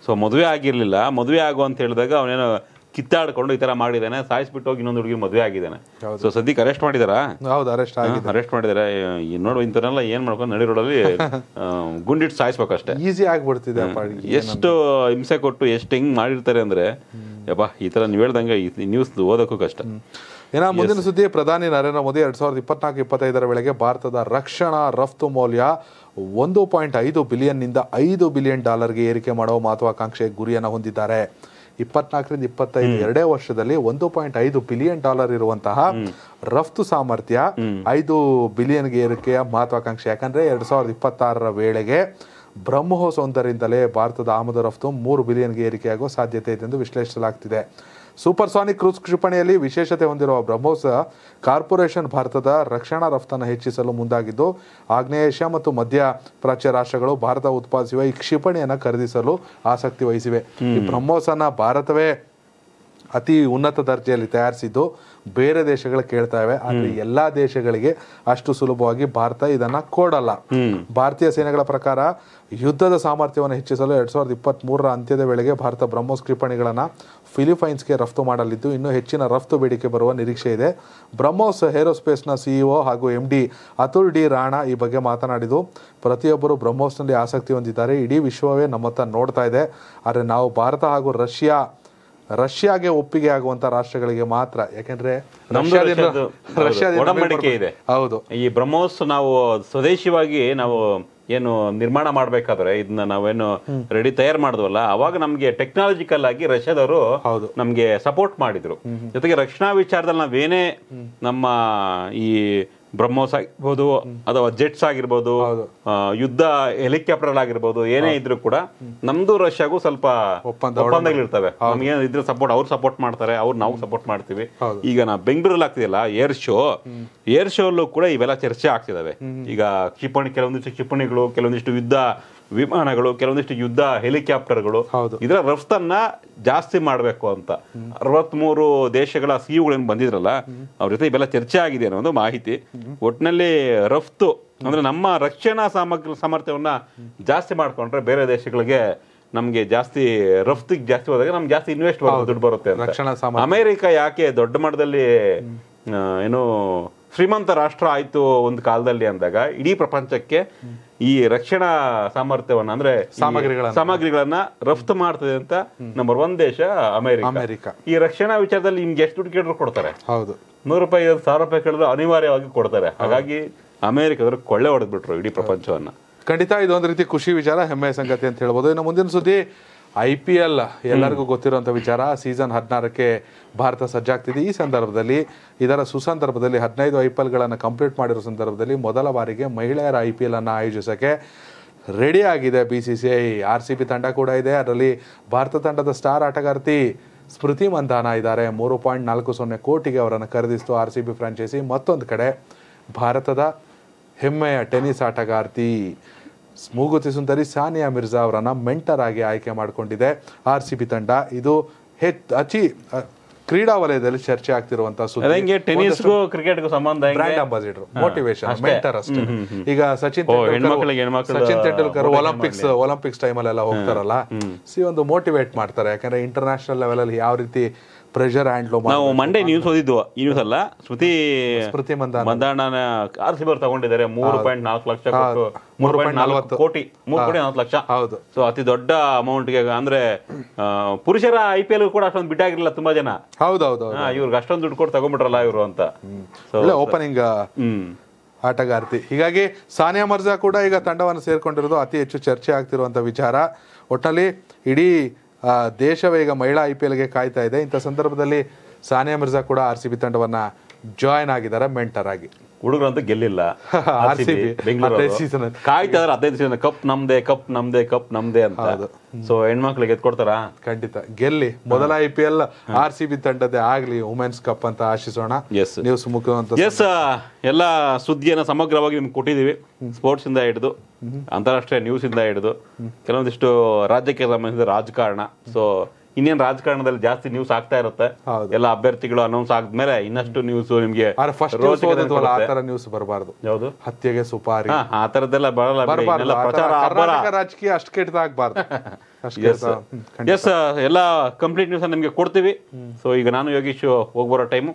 ಸೊ ಮದುವೆ ಆಗಿರ್ಲಿಲ್ಲ ಮದುವೆ ಆಗು ಅಂತ ಹೇಳಿದಾಗ ಅವನೇನು ಕಿತ್ತಾಡ್ಕೊಂಡು ಈ ತರ ಮಾಡಿದಾನೆ ಸಾಯಿಸ್ಬಿಟ್ಟು ಹೋಗಿ ಇನ್ನೊಂದು ಹುಡುಗಿ ಮದುವೆ ಆಗಿದ್ದಾನೆ ಸೊ ಸದ್ಯಕ್ಕೆ ಅರೆಸ್ಟ್ ಮಾಡಿದಾರ ಹೌದು ಅರೆಸ್ಟ್ ಅರೆಸ್ಟ್ ಮಾಡಿದಾರೆ ನೋಡು ಇಂಥವ್ರನ್ನೆಲ್ಲ ಏನ್ ಮಾಡ್ಕೊಂಡು ನಡಿರೋಡಲ್ಲಿ ಗುಂಡಿಟ್ಟು ಸಾಯಿಸ್ಬೇಕಷ್ಟೇ ಈಸಿ ಆಗ್ಬಿಡ್ತಿದೆ ಎಷ್ಟು ಹಿಂಸೆ ಕೊಟ್ಟು ಎಷ್ಟು ಹೆಂಗ್ ಮಾಡಿರ್ತಾರೆ ಅಂದ್ರೆ ಯಪ್ಪ ಈ ತರ ನೀವು ಹೇಳ್ದಂಗೆ ಈ ನ್ಯೂಸ್ ಓದಕ್ಕೂ ಕಷ್ಟ ಏನಾ ಮುಂದಿನ ಸುದ್ದಿ ಪ್ರಧಾನಿ ನರೇಂದ್ರ ಮೋದಿ ಎರಡ್ ಸಾವಿರದ ಇಪ್ಪತ್ನಾಲ್ಕು ಇಪ್ಪತ್ತೈದರ ವೇಳೆಗೆ ಭಾರತದ ರಕ್ಷಣಾ ರಫ್ತು ಮೌಲ್ಯ ಒಂದು ಪಾಯಿಂಟ್ ಐದು ಬಿಲಿಯನ್ನಿಂದ ಐದು ಬಿಲಿಯನ್ ಡಾಲರ್ಗೆ ಏರಿಕೆ ಮಾಡುವ ಮಹತ್ವಾಕಾಂಕ್ಷೆ ಗುರಿಯನ್ನು ಹೊಂದಿದ್ದಾರೆ ಇಪ್ಪತ್ನಾಲ್ಕರಿಂದ ಇಪ್ಪತ್ತೈದು ಎರಡೇ ವರ್ಷದಲ್ಲಿ ಒಂದು ಪಾಯಿಂಟ್ ಐದು ಬಿಲಿಯನ್ ಡಾಲರ್ ಇರುವಂತಹ ರಫ್ತು ಸಾಮರ್ಥ್ಯ ಐದು ಬಿಲಿಯನ್ ಏರಿಕೆಯ ಮಹತ್ವಾಕಾಂಕ್ಷೆ ಯಾಕಂದ್ರೆ ಎರಡ್ ಸಾವಿರದ ಇಪ್ಪತ್ತಾರರ ವೇಳೆಗೆ ಬ್ರಹ್ಮೋಸ್ ಒಂದರಿಂದಲೇ ಭಾರತದ ಆಮದು ರಫ್ತು ಮೂರು ಬಿಲಿಯನ್ಗೆ ಏರಿಕೆಯಾಗುವ ಸಾಧ್ಯತೆ ಇದೆ ಎಂದು ವಿಶ್ಲೇಷಿಸಲಾಗ್ತಿದೆ ಸೂಪರ್ ಸಾನಿಕ್ ಕ್ರೂಸ್ ಕ್ಷಿಪಣಿಯಲ್ಲಿ ವಿಶೇಷತೆ ಹೊಂದಿರುವ ಬ್ರಹ್ಮೋಸ್ ಕಾರ್ಪೊರೇಷನ್ ಭಾರತದ ರಕ್ಷಣಾ ರಫ್ತನ್ನು ಹೆಚ್ಚಿಸಲು ಮುಂದಾಗಿದ್ದು ಆಗ್ನೇಯ ಏಷ್ಯಾ ಮತ್ತು ಮಧ್ಯ ಪ್ರಾಚ್ಯ ರಾಷ್ಟ್ರಗಳು ಭಾರತ ಉತ್ಪಾದಿಸುವ ಈ ಕ್ಷಿಪಣಿಯನ್ನು ಖರೀದಿಸಲು ಆಸಕ್ತಿ ವಹಿಸಿವೆ ಈ ಬ್ರಹ್ಮೋಸನ ಭಾರತವೇ ಅತಿ ಉನ್ನತ ದರ್ಜೆಯಲ್ಲಿ ತಯಾರಿಸಿದ್ದು ಬೇರೆ ದೇಶಗಳು ಕೇಳ್ತಾವೆ ಆದರೆ ಎಲ್ಲಾ ದೇಶಗಳಿಗೆ ಅಷ್ಟು ಸುಲಭವಾಗಿ ಭಾರತ ಇದನ್ನ ಕೊಡಲ್ಲ ಭಾರತೀಯ ಸೇನೆಗಳ ಪ್ರಕಾರ ಯುದ್ಧದ ಸಾಮರ್ಥ್ಯವನ್ನು ಹೆಚ್ಚಿಸಲು ಎರಡ್ ಸಾವಿರದ ಇಪ್ಪತ್ತ್ ಮೂರರ ಅಂತ್ಯದ ವೇಳೆಗೆ ಭಾರತ ಬ್ರಹ್ಮೋಸ್ ಕ್ಷಿಪಣಿಗಳನ್ನು ಫಿಲಿಪೈನ್ಸ್ಗೆ ರಫ್ತು ಮಾಡಲಿದ್ದು ಇನ್ನೂ ಹೆಚ್ಚಿನ ರಫ್ತು ಬೇಡಿಕೆ ಬರುವ ನಿರೀಕ್ಷೆ ಇದೆ ಬ್ರಹ್ಮೋಸ್ ಏರೋಸ್ಪೇಸ್ನ ಸಿಇಒ ಹಾಗೂ M D Atul D Rana ಈ ಬಗ್ಗೆ ಮಾತನಾಡಿದ್ದು ಪ್ರತಿಯೊಬ್ಬರು ಬ್ರಹ್ಮೋಸ್ನಲ್ಲಿ ಆಸಕ್ತಿ ಹೊಂದಿದ್ದಾರೆ ಇಡೀ ವಿಶ್ವವೇ ನಮ್ಮತ್ತ ನೋಡ್ತಾ ಇದೆ ಆದರೆ ನಾವು ಭಾರತ ಹಾಗೂ ರಷ್ಯಾ ರಷ್ಯಾಗೆ ಒಪ್ಪಿಗೆ ಆಗುವಂತ ರಾಷ್ಟ್ರಗಳಿಗೆ ಮಾತ್ರ ಯಾಕೆಂದ್ರೆ ಒಡಂಬಡಿಕೆ ಇದೆ ಹೌದು ಈ ಬ್ರಹ್ಮೋಸ್ ನಾವು ಸ್ವದೇಶಿವಾಗಿ ನಾವು ಏನು ನಿರ್ಮಾಣ ಮಾಡ್ಬೇಕಾದ್ರೆ ಇದನ್ನ ನಾವೇನು ರೆಡಿ ತಯಾರು ಮಾಡಿದ್ವಲ್ಲ ಅವಾಗ ನಮ್ಗೆ ಟೆಕ್ನಾಲಜಿಕಲ್ ಆಗಿ ರಷ್ಯಾದವರು ನಮ್ಗೆ ಸಪೋರ್ಟ್ ಮಾಡಿದ್ರು ಜೊತೆಗೆ ರಕ್ಷಣಾ ವಿಚಾರದಲ್ಲಿ ನಾವೇನೇ ನಮ್ಮ ಈ ಬ್ರಹ್ಮೋಸ್ ಆಗಿರ್ಬೋದು ಅಥವಾ ಜೆಟ್ಸ್ ಆಗಿರ್ಬೋದು ಯುದ್ಧ ಹೆಲಿಕಾಪ್ಟರ್ ಆಗಿರ್ಬೋದು ಏನೇ ಇದ್ರು ಕೂಡ ನಮ್ದು ರಷ್ಯಾಗೂ ಸ್ವಲ್ಪ ಒಪ್ಪಂದಗಳಿರ್ತವೆ ನಮ್ಗೆ ಇದ್ರ ಸಪೋರ್ಟ್ ಅವ್ರು ಸಪೋರ್ಟ್ ಮಾಡ್ತಾರೆ ಅವ್ರು ನಾವು ಸಪೋರ್ಟ್ ಮಾಡ್ತೀವಿ ಈಗ ನಾ ಬೆಂಗಳೂರಲ್ಲಿ ಆಗ್ತಿದೆಯಲ್ಲ ಏರ್ ಶೋ ಏರ್ ಶೋ ಅಲ್ಲೂ ಕೂಡ ಇವೆಲ್ಲ ಚರ್ಚೆ ಆಗ್ತಿದಾವೆ ಈಗ ಕ್ಷಿಪಣಿ ಕೆಲವೊಂದಿಷ್ಟು ಕ್ಷಿಪಣಿಗಳು ಕೆಲವೊಂದಿಷ್ಟು ಯುದ್ಧ ವಿಮಾನಗಳು ಕೆಲವೊಂದಿಷ್ಟು ಯುದ್ಧ ಹೆಲಿಕಾಪ್ಟರ್ಗಳು ಇದರ ರಫ್ತನ್ನ ಜಾಸ್ತಿ ಮಾಡಬೇಕು ಅಂತ ಅರವತ್ಮೂರು ದೇಶಗಳ ಸಿಇಒಗಳೇನು ಬಂದಿದ್ರಲ್ಲ ಅವ್ರ ಜೊತೆ ಇವೆಲ್ಲ ಚರ್ಚೆ ಆಗಿದೆ ಅನ್ನೋ ಒಂದು ಮಾಹಿತಿ ಒಟ್ಟಿನಲ್ಲಿ ರಫ್ತು ಅಂದ್ರೆ ನಮ್ಮ ರಕ್ಷಣಾ ಸಾಮಗ್ರಿ ಸಾಮರ್ಥ್ಯವನ್ನ ಜಾಸ್ತಿ ಮಾಡ್ಕೊಂಡ್ರೆ ಬೇರೆ ದೇಶಗಳಿಗೆ ನಮ್ಗೆ ಜಾಸ್ತಿ ರಫ್ತಿಗೆ ಜಾಸ್ತಿ ಹೋದಾಗ ನಮ್ಗೆ ಜಾಸ್ತಿ ಇನ್ವೆಸ್ಟ್ ದುಡ್ಡು ಬರುತ್ತೆ ಅಮೆರಿಕ ಯಾಕೆ ದೊಡ್ಡ ಮಟ್ಟದಲ್ಲಿ ಏನು ಶ್ರೀಮಂತ ರಾಷ್ಟ್ರ ಆಯ್ತು ಒಂದು ಕಾಲದಲ್ಲಿ ಅಂದಾಗ ಇಡೀ ಪ್ರಪಂಚಕ್ಕೆ ಈ ರಕ್ಷಣಾ ಸಾಮರ್ಥ್ಯವನ್ನ ಅಂದ್ರೆ ಸಾಮಗ್ರಿಗಳ ಸಾಮಗ್ರಿಗಳನ್ನ ರಫ್ತು ಮಾಡ್ತದೆ ಅಂತ ನಂಬರ್ ಒನ್ ದೇಶ ಅಮೆರಿಕ ಅಮೆರಿಕ ಈ ರಕ್ಷಣಾ ವಿಚಾರದಲ್ಲಿ ನಿಮ್ಗೆ ಎಷ್ಟು ದುಡ್ಡು ಕೇಳಿದ್ರು ಕೊಡ್ತಾರೆ ಹೌದು ನೂರು ರೂಪಾಯಿ ಸಾವಿರ ರೂಪಾಯಿ ಕೇಳಿದ್ರು ಅನಿವಾರ್ಯವಾಗಿ ಕೊಡ್ತಾರೆ ಹಾಗಾಗಿ ಅಮೆರಿಕದವರು ಕೊಳ್ಳೆ ಹೊಡೆದ್ಬಿಟ್ರು ಇಡೀ ಪ್ರಪಂಚವನ್ನ ಖಂಡಿತ ಇದೊಂದು ರೀತಿ ಖುಷಿ ವಿಚಾರ ಹೆಮ್ಮೆಯ ಸಂಗತಿ ಅಂತ ಹೇಳ್ಬೋದು ಇನ್ನು ಮುಂದಿನ ಸುದ್ದಿ ಐ ಪಿ ಎಲ್ ಎಲ್ಲರಿಗೂ ಗೊತ್ತಿರುವಂತ ವಿಚಾರ ಸೀಸನ್ ಹದಿನಾರಕ್ಕೆ ಭಾರತ ಸಜ್ಜಾಗ್ತಿದೆ ಈ ಸಂದರ್ಭದಲ್ಲಿ ಇದರ ಸುಸಂದರ್ಭದಲ್ಲಿ ಹದಿನೈದು ಐ ಪಿ ಎಲ್ಗಳನ್ನು ಕಂಪ್ಲೀಟ್ ಮಾಡಿರೋ ಸಂದರ್ಭದಲ್ಲಿ ಮೊದಲ ಬಾರಿಗೆ ಮಹಿಳೆಯರ ಐ ಪಿ ಅನ್ನು ಆಯೋಜಿಸೋಕ್ಕೆ ರೆಡಿ ಆಗಿದೆ B C C I R C B ತಂಡ ಕೂಡ ಇದೆ ಅದರಲ್ಲಿ ಭಾರತ ತಂಡದ ಸ್ಟಾರ್ ಆಟಗಾರ್ತಿ ಸ್ಮೃತಿ ಮಂಧಾನ ಇದ್ದಾರೆ ಮೂರು ಪಾಯಿಂಟ್ ನಾಲ್ಕು ಸೊನ್ನೆ ಕೋಟಿಗೆ ಅವರನ್ನು ಖರೀದಿಸಿತು ಆರ್ ಸಿ ಬಿ ಫ್ರಾಂಚೈಸಿ ಮತ್ತೊಂದು ಕಡೆ ಭಾರತದ ಹೆಮ್ಮೆಯ ಟೆನಿಸ್ ಆಟಗಾರ್ತಿ ಸ್ಮೂಗುತಿ ಸುಂದರಿ ಸಾನಿಯಾ ಮಿರ್ಜಾ ಅವರನ್ನ ಮೆಂಟರ್ ಆಗಿ ಆಯ್ಕೆ ಮಾಡಿಕೊಂಡಿದೆ ಆರ್ ಸಿ ಬಿ ತಂಡ ಇದು ಹೆಚ್ಚು ಅತಿ ಕ್ರೀಡಾ ವಲಯದಲ್ಲಿ ಚರ್ಚೆ ಆಗ್ತಿರುವಂತಹ ಸುದ್ದಿ ಟೆನಿಸ್ಗೂ ಕ್ರಿಕೆಟ್ಗೂ ಸಂಬಂಧ ಮೋಟಿವೇಶನ್ ಮೆಂಟರ್ ಅಷ್ಟೇ ಈಗ ಸಚಿನ್ ಸಚಿನ್ ತೆಂಡೂಲ್ಕರ್ ಒಲಿಂಪಿಕ್ಸ್ ಒಲಿಂಪಿಕ್ಸ್ ಎಲ್ಲ ಹೋಗ್ತಾರಲ್ಲ ಸಿ ಒಂದು ಮೋಟಿವೇಟ್ ಮಾಡ್ತಾರೆ ಯಾಕಂದ್ರೆ ಇಂಟರ್ನ್ಯಾಷನಲ್ ಲೆವೆಲ್ ಅಲ್ಲಿ ಯಾವ ರೀತಿ ಪ್ರೆಷರ್ ಹ್ಯಾಂಡ್ಲೂಮ್ ನಾವು ಮಂಡೇ ನ್ಯೂಸ್ ಓದಿದ್ವು ಈ ನ್ಯೂಸ್ ಅಲ್ಲ ಸ್ಮೃತಿ ಸ್ಮೃತಿ ಮಂದಾಣನ ಆರ್ ಸಿ ಬರ್ ತಗೊಂಡಿದ್ದಾರೆ ಮೂರು ಪಾಯಿಂಟ್ ನಾಲ್ಕು ಲಕ್ಷ ಮೂರು ಪಾಯಿಂಟ್ ನಾಲ್ವತ್ತು ಕೋಟಿ ಮೂರು ಕೋಟಿ ನಾಲ್ಕು ಲಕ್ಷ ಹೌದು ಸೊ ಅತಿ ದೊಡ್ಡ ಅಮೌಂಟ್ಗೆ ಅಂದ್ರೆ ಪುರುಷರ ಐ ಪಿ ಎಲ್ ಕೂಡ ಅಷ್ಟೊಂದು ಆಗಿರಲಿಲ್ಲ ತುಂಬಾ ಜನ ಹೌದು ಹೌದು ಇವ್ರಿಗೆ ಅಷ್ಟೊಂದು ದುಡ್ಡು ಕೊಟ್ಟು ತಗೊಂಡ್ಬಿಟ್ರಲ್ಲ ಇವರು ಅಂತ ಓಪನಿಂಗ್ ಆಟಗಾರ್ತಿ ಹೀಗಾಗಿ ಸಾನಿಯಾ ಮರ್ಜಾ ಕೂಡ ಈಗ ತಂಡವನ್ನು ಸೇರ್ಕೊಂಡಿರೋದು ಅತಿ ಹೆಚ್ಚು ಚರ್ಚೆ ಆಗ್ತಿರುವಂಥ ವಿಚಾರ ಒಟ್ಟಲ್ಲಿ ಇಡೀ ದೇಶವೇ ಈಗ ಮಹಿಳಾ ಐ ಪಿ ಎಲ್ಗೆ ಕಾಯ್ತಾ ಇದೆ ಇಂಥ ಸಂದರ್ಭದಲ್ಲಿ ಸಾನಿಯಾ ಮಿರ್ಜಾ ಕೂಡ ಆರ್ ಸಿ ಬಿ ತಂಡವನ್ನು ಜಾಯ್ನ್ ಆಗಿದ್ದಾರೆ ಮೆಂಟರ್ ಆಗಿ ಹುಡುಗರಂತೂ ಗೆಲ್ಲಿಲ್ಲ [laughs] ಕಾಯ್ತಾ ಹದಿನೈದು ಕಪ್ ನಮ್ದೆ ಕಪ್ ನಮ್ದೆ ಕಪ್ ನಮ್ದೆ ಅಂತ ಸೊ ಹೆಣ್ಮಕ್ಳಿಗೆ ಎತ್ಕೊಡ್ತಾರ ಖಂಡಿತ ಗೆಲ್ಲಿ ಮೊದಲ I P L R C B ತಂಡದ್ದೇ ಆಗ್ಲಿ ವುಮೆನ್ಸ್ ಕಪ್ ಅಂತ ಆಶಿಸೋಣ ಎಸ್ ನ್ಯೂಸ್ ಮುಖ್ಯವಂತ ಎಸ್ ಎಲ್ಲ ಸುದ್ದಿಯನ್ನ ಸಮಗ್ರವಾಗಿ ನಿಮ್ಗೆ ಕೊಟ್ಟಿದೀವಿ ಸ್ಪೋರ್ಟ್ಸ್ ಇಂದ ಹಿಡಿದು ಅಂತಾರಾಷ್ಟ್ರೀಯ ನ್ಯೂಸ್ ಇಂದ ಹಿಡಿದು ಕೆಲವೊಂದಿಷ್ಟು ರಾಜ್ಯಕ್ಕೆ ಸಂಬಂಧಿಸಿದ ರಾಜಕಾರಣ ಸೊ ಇನ್ನೇನು ರಾಜಕಾರಣದಲ್ಲಿ ಜಾಸ್ತಿ ನ್ಯೂಸ್ ಆಗ್ತಾ ಇರುತ್ತೆ ಎಲ್ಲಾ ಅಭ್ಯರ್ಥಿಗಳು ಅನೌನ್ಸ್ ಆದ್ಮೇಲೆ ಇನ್ನಷ್ಟು ನ್ಯೂಸ್ ನಿಮಗೆ ನ್ಯೂಸ್ ಬರಬಾರ್ದು ಯಾವುದು ಹತ್ಯೆಗೆ ಸುಪಾರಿ ಆ ತರದೆಲ್ಲ ಬರಲ್ಲ ಪ್ರಚಾರ ರಾಜಕೀಯ ಅಷ್ಟು ಕೆಟ್ಟದಾಗಬಾರ್ದು ಎಸ್ [laughs] ಎಲ್ಲ ಕಂಪ್ಲೀಟ್ ನ್ಯೂಸ್ ನಿಮಗೆ ಕೊಡ್ತೀವಿ ಸೊ ಈಗ ನಾನು ಯೋಗೀಶ್ ಹೋಗ್ಬರೋ ಟೈಮು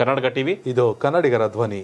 ಕರ್ನಾಟಕ ಟಿವಿ ಇದು ಕನ್ನಡಿಗರ ಧ್ವನಿ